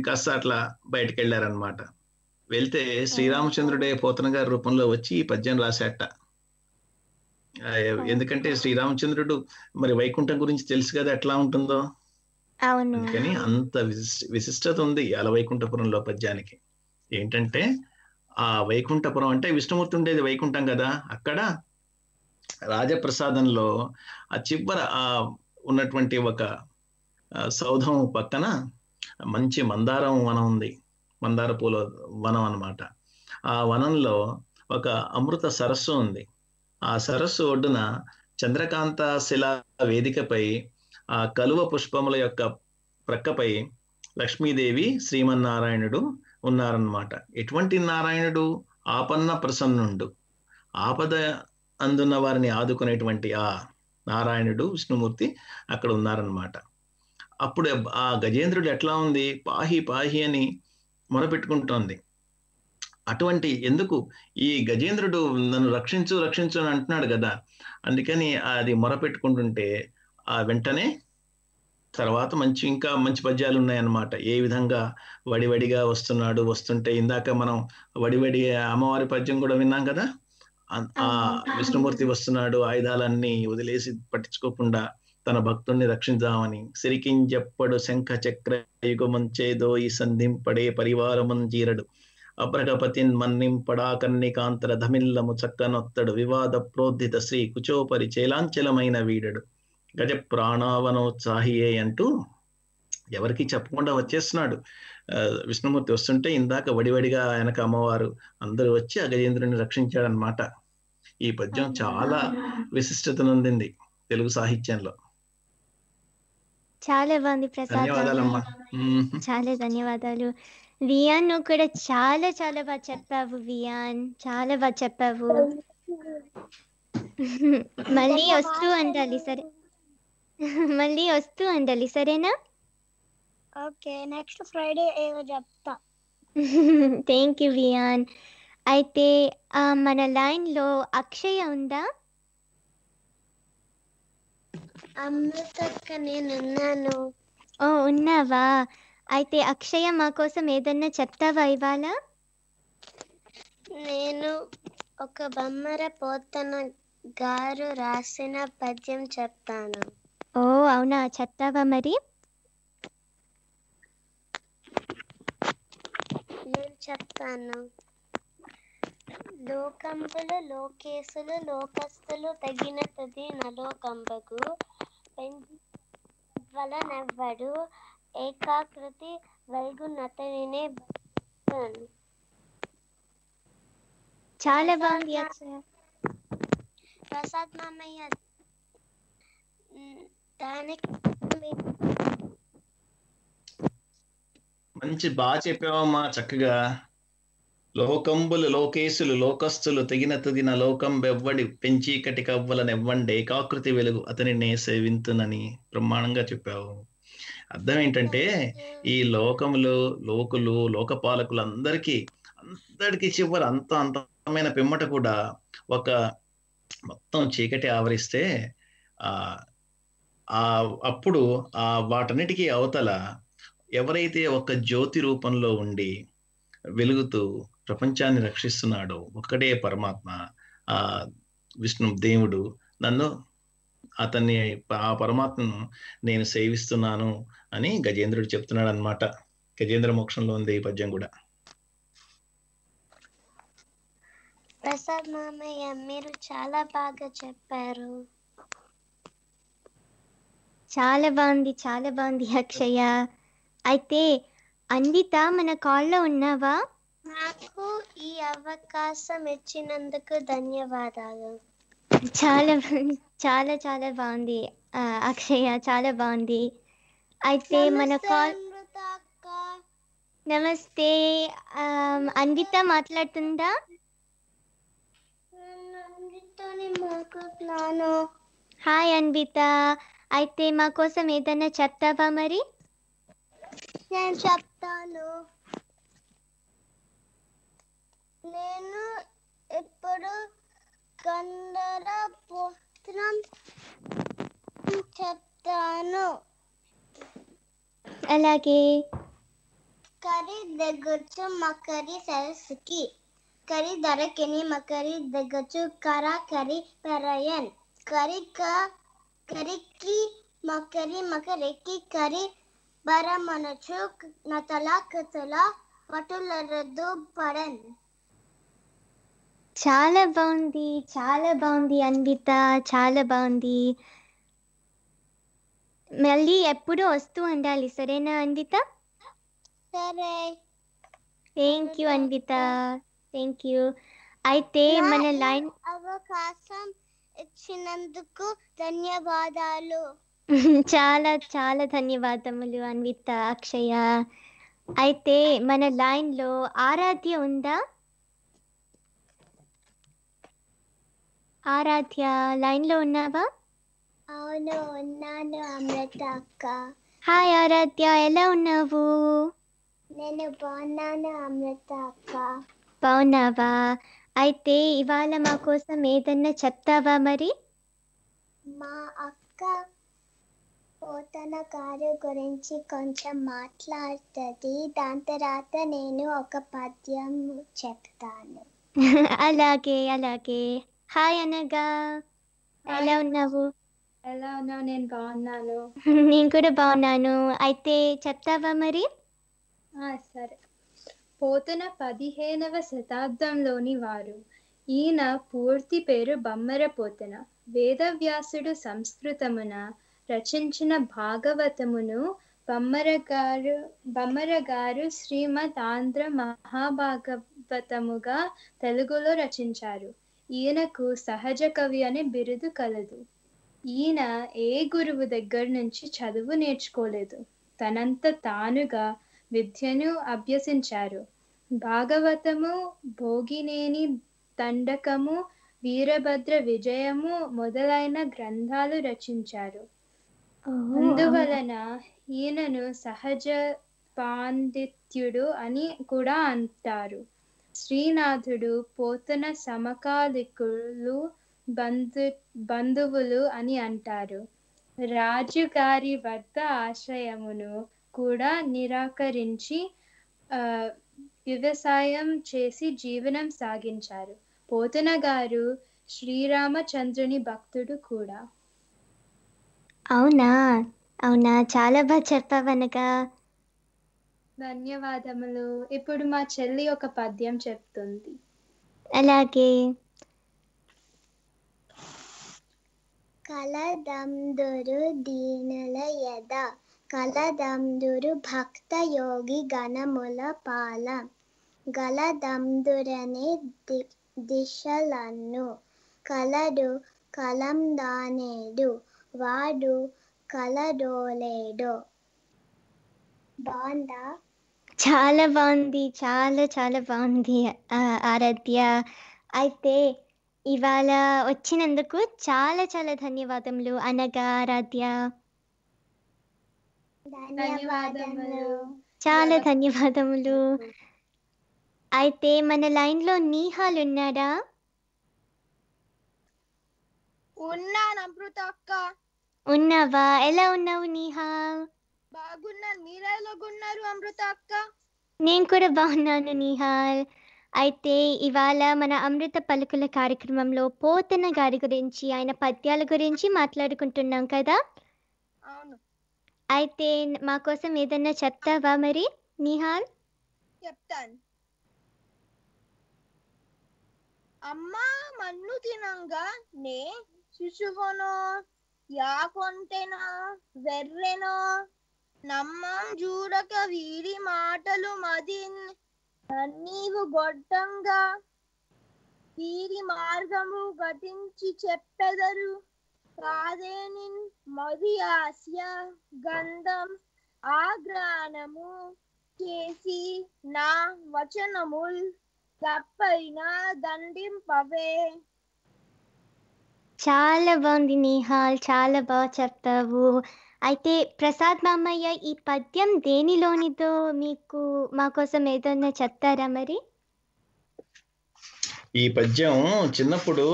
కాస్త అట్లా బయటకు వెళ్ళారనమాట వెళ్తే శ్రీరామచంద్రుడే పోతన గారి రూపంలో వచ్చి ఈ పద్యం రాసేట ఎందుకంటే శ్రీరామచంద్రుడు మరి వైకుంఠం గురించి తెలుసు కదా ఎట్లా ఉంటుందో అందుకని అంత విశిష్టత ఉంది అలా వైకుంఠపురంలో పద్యానికి ఏంటంటే ఆ వైకుంఠపురం అంటే విష్ణుమూర్తి ఉండేది వైకుంఠం కదా అక్కడ రాజప్రసాదంలో ఆ చివర ఆ ఉన్నటువంటి ఒక సౌధం పక్కన మంచి మందారం వనం ఉంది మందార పూల వనం అనమాట ఆ వనంలో ఒక అమృత సరస్సు ఉంది ఆ సరస్సు ఒడ్డున చంద్రకాంత శిలా వేదికపై ఆ కలువ పుష్పముల యొక్క ప్రక్కపై లక్ష్మీదేవి శ్రీమన్నారాయణుడు ఉన్నారన్నమాట ఎటువంటి నారాయణుడు ఆపన్న ప్రసన్నుడు ఆపద అందున్న వారిని ఆదుకునేటువంటి ఆ నారాయణుడు విష్ణుమూర్తి అక్కడ ఉన్నారనమాట అప్పుడు ఆ గజేంద్రుడు ఎట్లా ఉంది పాహి పాహి అని మొరపెట్టుకుంటోంది అటువంటి ఎందుకు ఈ గజేంద్రుడు నన్ను రక్షించు రక్షించు అని అంటున్నాడు కదా అందుకని అది మొరపెట్టుకుంటుంటే ఆ వెంటనే తర్వాత మంచి ఇంకా మంచి పద్యాలు ఉన్నాయన్నమాట ఏ విధంగా వడివడిగా వస్తున్నాడు వస్తుంటే ఇందాక మనం వడివడి అమ్మవారి పద్యం కూడా విన్నాం కదా ఆ విష్ణుమూర్తి వస్తున్నాడు ఆయుధాలన్నీ వదిలేసి పట్టించుకోకుండా తన భక్తుణ్ణి రక్షించామని సిరికించెప్పడు శంఖ చక్ర యుగమంచేదో ఈ సంధింపడే జీరడు అప్రగపతిన్ మన్నింపడా కన్నికాంతర ధమిల్లము చక్కనొత్తడు వివాద ప్రోద్ధిత శ్రీ కుచోపరి చేలాంచలమైన వీడడు గజ ప్రాణావనోత్సాహియే అంటూ ఎవరికి చెప్పకుండా వచ్చేస్తున్నాడు విష్ణుమూర్తి వస్తుంటే ఇందాక వడివడిగా ఆయనకు అమ్మవారు అందరూ వచ్చి అగజేంద్రుని రక్షించాడనమాట ఈ పద్యం చాలా విశిష్టత నొందింది తెలుగు సాహిత్యంలో చాలా బాగుంది ప్రసాద్ చాలా ధన్యవాదాలు వియాన్ నువ్వు కూడా చాలా చాలా బాగా చెప్పావు వియాన్ చాలా బాగా చెప్పావు మళ్ళీ వస్తూ ఉండాలి సరే మళ్ళీ వస్తూ ఉండాలి సరేనా ఓకే నెక్స్ట్ ఫ్రైడే ఏదో చెప్తా థ్యాంక్ యూ వియాన్ అయితే మన లైన్ లో అక్షయ ఉందా అమృతక్క నేను ఉన్నాను ఓ ఉన్నావా అయితే అక్షయ మా కోసం ఏదన్నా చెప్తావా ఇవాళ నేను ఒక బొమ్మర పోతన గారు రాసిన పద్యం చెప్తాను ఓ అవునా చెప్తావా మరి నేను చెప్తాను లోకంబులు లోకేశులు లోకస్తులు తగిన తుది నలోకంబకు వలనెవ్వడు ఏకాకృతి వెల్గున్నతనినే చాలా బాగుంది ప్రసాద్ మామయ్య దానికి మంచి బాగా చెప్పావమ్మా చక్కగా లోకంబులు లోకేశులు లోకస్తులు తెగిన తగిన లోకం వెవ్వడి పెంచి కవ్వలనివ్వండి ఏకాకృతి వెలుగు అతని నే సేవింతునని బ్రహ్మాండంగా చెప్పావు అర్థం ఏంటంటే ఈ లోకములు లోకులు లోకపాలకులు అందరికీ అందరికీ చివరి అంత అంతమైన పిమ్మట కూడా ఒక మొత్తం చీకటి ఆవరిస్తే ఆ అప్పుడు ఆ వాటన్నిటికీ అవతల ఎవరైతే ఒక జ్యోతి రూపంలో ఉండి వెలుగుతూ ప్రపంచాన్ని రక్షిస్తున్నాడో ఒక్కడే పరమాత్మ ఆ విష్ణు దేవుడు నన్ను అతన్ని ఆ పరమాత్మను నేను సేవిస్తున్నాను అని గజేంద్రుడు చెప్తున్నాడు అనమాట గజేంద్ర మోక్షంలో ఉంది ఈ పద్యం కూడా ప్రసాద్ మామయ్య మీరు చాలా బాగా చెప్పారు చాలా బాగుంది చాలా బాగుంది అక్షయ అయితే అందిత మన కాల్లో ఉన్నావా నాకు ఈ అవకాశం ఇచ్చినందుకు ధన్యవాదాలు చాలా చాలా చాలా బాగుంది అక్షయ చాలా బాగుంది అయితే మన కాల్ నమస్తే అన్విత మాట్లాడుతుందా హాయ్ అన్విత అయితే మా కోసం ఏదైనా చెప్తావా మరి నేను చెప్తాను నేను ఇప్పుడు పో చెప్తాను అలాగే కర్రీ దగ్గొచ్చు మకరి సరస్సుకి కరి దొరకని మకరి దగ్గొచ్చు కరా కరి పెరయన్ కరిక కరికి మకరి మకరికి కరి బరమనచు నతల కతల పటులరదు పడన్ చాలా బాగుంది చాలా బాగుంది అన్విత చాలా బాగుంది మళ్ళీ ఎప్పుడు వస్తూ ఉండాలి సరేనా అన్విత సరే thank you Anvitha thank you అయితే మన లైన్ అవకాశం ఇచ్చినందుకు ధన్యవాదాలు చాలా చాలా ధన్యవాదములు అన్విత అక్షయ అయితే మన లైన్లో ఆరాధ్య ఉందా ఆరాధ్య లైన్లో ఉన్నావా అవును ఉన్నాను అమృత అక్క హాయ్ ఆరాధ్య ఎలా ఉన్నావు నేను బాగున్నాను అమృత అక్క బాగున్నావా అయితే ఇవాళ మా కోసం ఏదన్నా చెప్తావా మరి మా అక్క పోతన కారు గురించి కొంచెం మాట్లాడుతుంది దాని తర్వాత నేను ఒక పద్యం చెప్తాను అలాగే అలాగే హాయ్ అనగా ఎలా ఉన్నావు ఎలా ఉన్నావు నేను బాగున్నాను నేను కూడా బాగున్నాను అయితే చెప్తావా మరి సరే పోతున పదిహేనవ శతాబ్దంలోని వారు ఈయన పూర్తి పేరు బమ్మర పోతన వేదవ్యాసుడు సంస్కృతమున రచించిన భాగవతమును బమ్మర గారు బమ్మర గారు శ్రీమద్ ఆంధ్ర మహాభాగవతముగా తెలుగులో రచించారు ఈయనకు సహజ కవి అనే బిరుదు కలదు ఈయన ఏ గురువు దగ్గర నుంచి చదువు నేర్చుకోలేదు తనంత తానుగా విద్యను అభ్యసించారు భాగవతము భోగినేని దండకము వీరభద్ర విజయము మొదలైన గ్రంథాలు రచించారు అందువలన ఈయనను సహజ పాండిత్యుడు అని కూడా అంటారు శ్రీనాథుడు పోతన సమకాలికులు బంధు బంధువులు అని అంటారు రాజుగారి వద్ద ఆశ్రయమును కూడా నిరాకరించి వ్యవసాయం చేసి జీవనం సాగించారు పోతన గారు శ్రీరామచంద్రుని భక్తుడు కూడా అవునా అవునా చాలా బాగా చెప్పావనగా ధన్యవాదములు ఇప్పుడు మా చెల్లి ఒక పద్యం చెప్తుంది అలాగే కలదందురు దీనల యద కలదందురు భక్త యోగి గణముల పాల గలదందురని ది దిశలను కలడు దానేడు వాడు కలడోలేడు బాందా చాలా బాగుంది చాలా చాలా బాగుంది ఆరాధ్య అయితే ఇవాళ వచ్చినందుకు చాలా చాలా ధన్యవాదములు అనగా ఆరాధ్య చాలా ధన్యవాదములు అయితే మన లైన్ లో నీహాలు ఉన్నారా ఉన్నాను అమృత అక్క ఉన్నావా ఎలా ఉన్నావు నీహా బాగున్నాను మీరే ఎలాగున్నారు అమృత అక్క నేను కూడా బాగున్నాను నిహాల్ అయితే ఇవాళ మన అమృత పలుకుల కార్యక్రమంలో పోతన గారి గురించి ఆయన పద్యాల గురించి మాట్లాడుకుంటున్నాం కదా అవును అయితే మా కోసం ఏదన్నా చెప్తావా మరి నిహాల్ చెప్తాను అమ్మా మన్ను తినంగా నే శిశువును యాకొంటెనో వెర్రెనో నమ్మం చూడక వీరి మాటలు మదిన్ నీవు గొడ్డంగా వీరి మార్గము గతించి చెప్పెదరు నిన్ మది ఆస్య గంధం ఆగ్రాణము చేసి నా వచనముల్ తప్పైన దండింపవే చాలా బాగుంది నిహాల్ చాలా బాగా చెప్తావు అయితే ప్రసాద్ మామయ్య ఈ పద్యం దేనిలోనిదో మీకు మా కోసం ఏదన్నా చెప్తారా మరి ఈ పద్యం చిన్నప్పుడు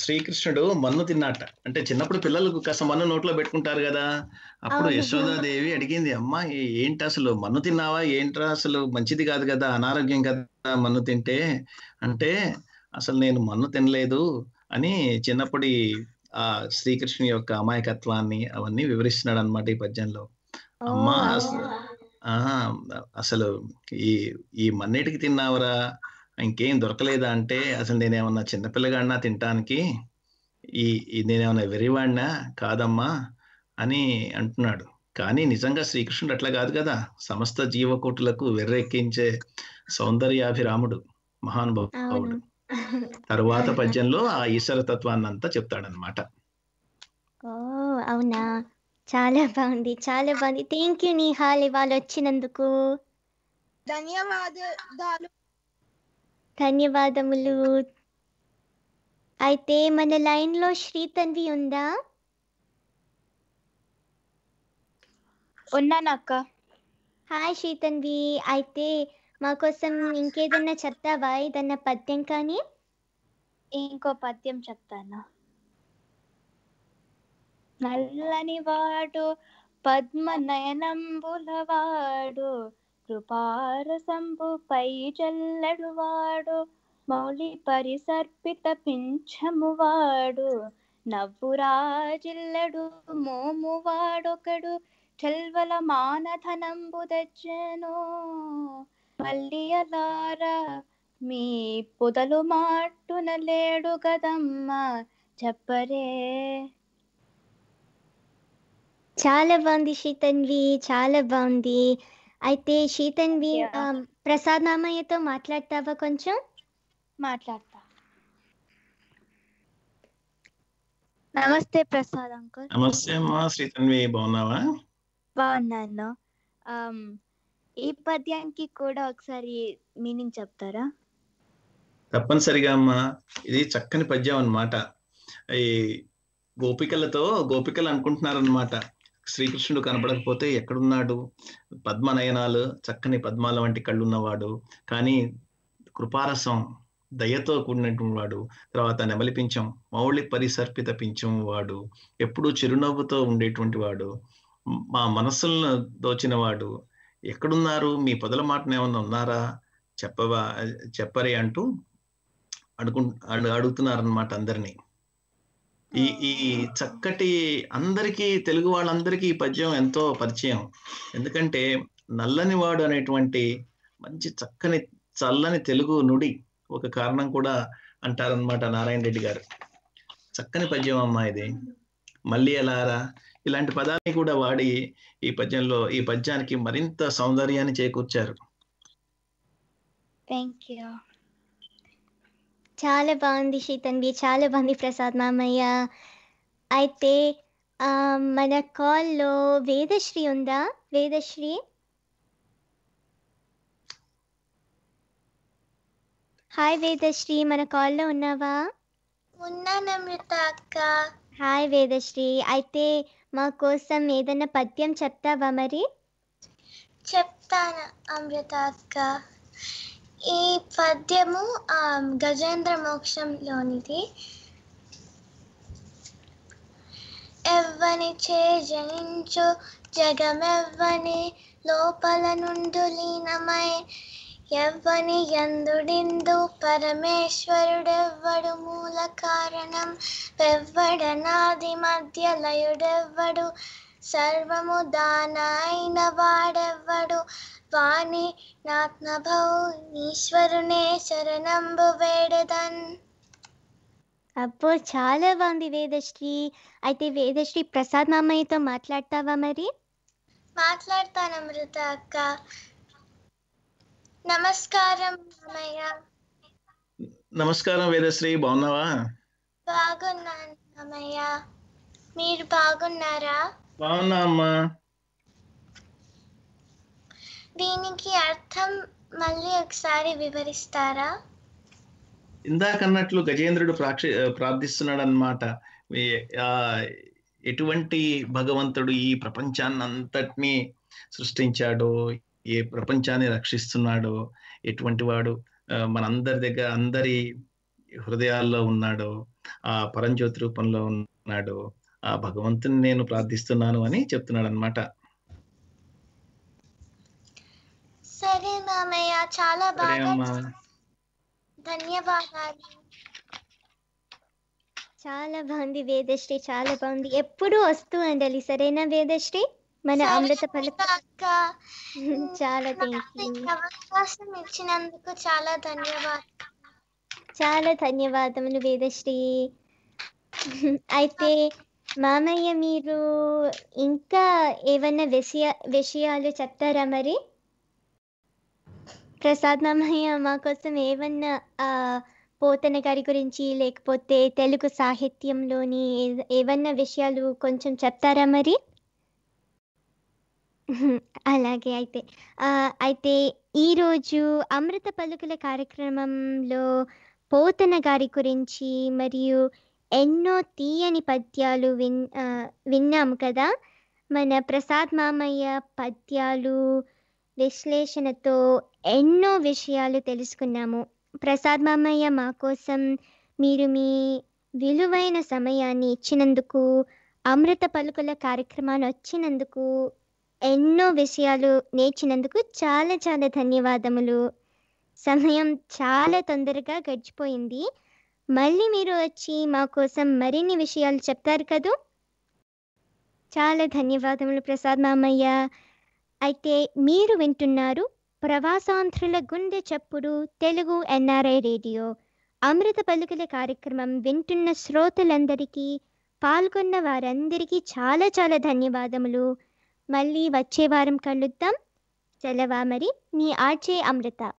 శ్రీకృష్ణుడు మన్ను తిన్నాట అంటే చిన్నప్పుడు పిల్లలకు కాస్త మన్ను నోట్లో పెట్టుకుంటారు కదా అప్పుడు యశోదాదేవి అడిగింది అమ్మ ఏంటి అసలు మన్ను తిన్నావా ఏంటి అసలు మంచిది కాదు కదా అనారోగ్యం కదా మన్ను తింటే అంటే అసలు నేను మన్ను తినలేదు అని చిన్నప్పుడు ఆ శ్రీకృష్ణుని యొక్క అమాయకత్వాన్ని అవన్నీ వివరిస్తున్నాడు అనమాట ఈ పద్యంలో అమ్మ అసలు ఈ ఈ మన్నిటికి తిన్నావరా ఇంకేం దొరకలేదా అంటే అసలు నేనేమన్నా చిన్నపిల్లగాడినా తినటానికి ఈ నేనేమన్నా వెరివాడినా కాదమ్మా అని అంటున్నాడు కానీ నిజంగా శ్రీకృష్ణుడు అట్లా కాదు కదా సమస్త జీవకోటులకు వెర్రెక్కించే సౌందర్యాభిరాముడు మహానుభావుడు తరువాత పద్యంలో ఆ తత్వాన్ని అంతా చెప్తాడనమాట ఓ అవునా చాలా బాగుంది చాలా బాగుంది థ్యాంక్ యూ నిహాల్ ఇవాళ వచ్చినందుకు ధన్యవాదాలు ధన్యవాదములు అయితే మన లైన్ లో శ్రీతన్వి ఉందా ఉన్నానక్క హాయ్ శ్రీతన్వి అయితే మా కోసం ఇంకేదన్నా చెప్తావా ఏదన్నా పద్యం కానీ ఇంకో పద్యం చెప్తాను నల్లని వాడు పద్మ నయనంబులవాడు కృపారసంబు పై చల్లడు వాడు మౌలి పరిసర్పిత పింఛము వాడు రాజిల్లడు మోము వాడొకడు చెల్వల మానధనంబు దజ్జను మల్లియలారా మీ పొదలు మాటున లేడు కదమ్మా చెప్పరే చాలా బాగుంది శీతన్వి చాలా బాగుంది అయితే శీతన్వి ప్రసాద్ మామయ్యతో మాట్లాడతావా కొంచెం మాట్లాడతా నమస్తే ప్రసాద్ అంకుల్ నమస్తే అమ్మా శ్రీతన్వి బాగున్నావా బాగున్నాను ఈ పద్యానికి కూడా ఒకసారి మీనింగ్ చెప్తారా తప్పనిసరిగా అమ్మా ఇది చక్కని పద్యం అనమాట ఈ గోపికలతో గోపికలు అనుకుంటున్నారనమాట శ్రీకృష్ణుడు కనపడకపోతే ఎక్కడున్నాడు పద్మనయనాలు చక్కని పద్మాల వంటి కళ్ళున్నవాడు కానీ కృపారసం దయతో కూడినటువంటి వాడు తర్వాత నెమలి పించం మౌళి పరిసర్పిత పించం వాడు ఎప్పుడూ చిరునవ్వుతో ఉండేటువంటి వాడు మా మనస్సులను దోచినవాడు ఎక్కడున్నారు మీ పొదల మాటను ఏమన్నా ఉన్నారా చెప్పవా చెప్పరే అంటూ అడుగు అడుగుతున్నారనమాట అందరినీ ఈ ఈ చక్కటి అందరికీ తెలుగు వాళ్ళందరికీ ఈ పద్యం ఎంతో పరిచయం ఎందుకంటే నల్లని వాడు అనేటువంటి మంచి చక్కని చల్లని తెలుగు నుడి ఒక కారణం కూడా అంటారనమాట నారాయణ రెడ్డి గారు చక్కని పద్యం అమ్మా ఇది మళ్ళీ ఎలా ఇలాంటి పదాన్ని కూడా వాడి ఈ పద్యంలో ఈ పద్యానికి మరింత సౌందర్యాన్ని చేకూర్చారు యూ చాలా బాగుంది శీతన్వి చాలా బాగుంది ప్రసాద్ మామయ్య అయితే మన కాల్లో వేదశ్రీ ఉందా వేదశ్రీ హాయ్ వేదశ్రీ మన కాల్లో ఉన్నావా ఉన్నాను అమృత అక్క హాయ్ వేదశ్రీ అయితే మా కోసం ఏదైనా పద్యం చెప్తావా మరి చెప్తాను అక్క ఈ పద్యము గజేంద్ర మోక్షంలోనిది ఎవ్వని చే జనించు జగమెవ్వని లోపల నుండు లీనమై ఎవ్వని ఎందుడిందు పరమేశ్వరుడెవ్వడు మూల కారణం ఎవ్వడనాది మధ్య లయుడెవ్వడు సర్వము దానైన వాడెవ్వడు వాణి నాత్మభౌ ఈశ్వరునే శరణంబు వేడదన్ అబ్బో చాలా బాగుంది వేదశ్రీ అయితే వేదశ్రీ ప్రసాద్ మామయ్యతో మాట్లాడతావా మరి మాట్లాడతాను అమృత అక్క నమస్కారం మామయ్య నమస్కారం వేదశ్రీ బాగున్నావా బాగున్నాను మామయ్య మీరు బాగున్నారా బాగున్నా అమ్మా దీనికి అర్థం మళ్ళీ ఒకసారి వివరిస్తారా ఇందాకన్నట్లు గజేంద్రుడు ప్రాక్ష ప్రార్థిస్తున్నాడు అనమాట ఎటువంటి భగవంతుడు ఈ ప్రపంచాన్ని అంతటినీ సృష్టించాడు ఏ ప్రపంచాన్ని రక్షిస్తున్నాడో ఎటువంటి వాడు మనందరి దగ్గర అందరి హృదయాల్లో ఉన్నాడో ఆ పరంజ్యోతి రూపంలో ఉన్నాడో ఆ భగవంతుని నేను ప్రార్థిస్తున్నాను అని చెప్తున్నాడు అనమాట సరే మామయ్య చాలా బాగా ధన్యవాదాలు చాలా బాగుంది వేదశ్రీ చాలా బాగుంది ఎప్పుడు వస్తూ ఉండాలి సరేనా వేదశ్రీ మన అమృత చాలా అవకాశం ఇచ్చినందుకు చాలా ధన్యవాదాలు చాలా ధన్యవాదములు వేదశ్రీ అయితే మామయ్య మీరు ఇంకా ఏమన్నా విషయ విషయాలు చెప్తారా మరి ప్రసాద్ మామయ్య మా కోసం ఏమన్నా పోతన గారి గురించి లేకపోతే తెలుగు సాహిత్యంలోని ఏమన్నా విషయాలు కొంచెం చెప్తారా మరి అలాగే అయితే. అయితే ఈరోజు అమృత పలుకుల కార్యక్రమంలో పోతన గారి గురించి, మరియు ఎన్నో తీయని పద్యాలు విన్ విన్నాము కదా! మన ప్రసాద్ మామయ్య పద్యాలు, విశ్లేషణతో ఎన్నో విషయాలు తెలుసుకున్నాము. ప్రసాద్ మామయ్య మా కోసం మీరు మీ విలువైన సమయాన్ని ఇచ్చినందుకు, అమృత పలుకుల కార్యక్రమాన్ని వచ్చినందుకు ఎన్నో విషయాలు నేర్చినందుకు చాలా చాలా ధన్యవాదములు సమయం చాలా తొందరగా గడిచిపోయింది మళ్ళీ మీరు వచ్చి మా కోసం మరిన్ని విషయాలు చెప్తారు కదూ చాలా ధన్యవాదములు ప్రసాద్ మామయ్య అయితే మీరు వింటున్నారు ప్రవాసాంధ్రుల గుండె చప్పుడు తెలుగు ఎన్ఆర్ఐ రేడియో అమృత పలుకుల కార్యక్రమం వింటున్న శ్రోతలందరికీ పాల్గొన్న వారందరికీ చాలా చాలా ధన్యవాదములు మళ్ళీ వచ్చే వారం కలుద్దాం సెలవా మరి మీ ఆచే అమృత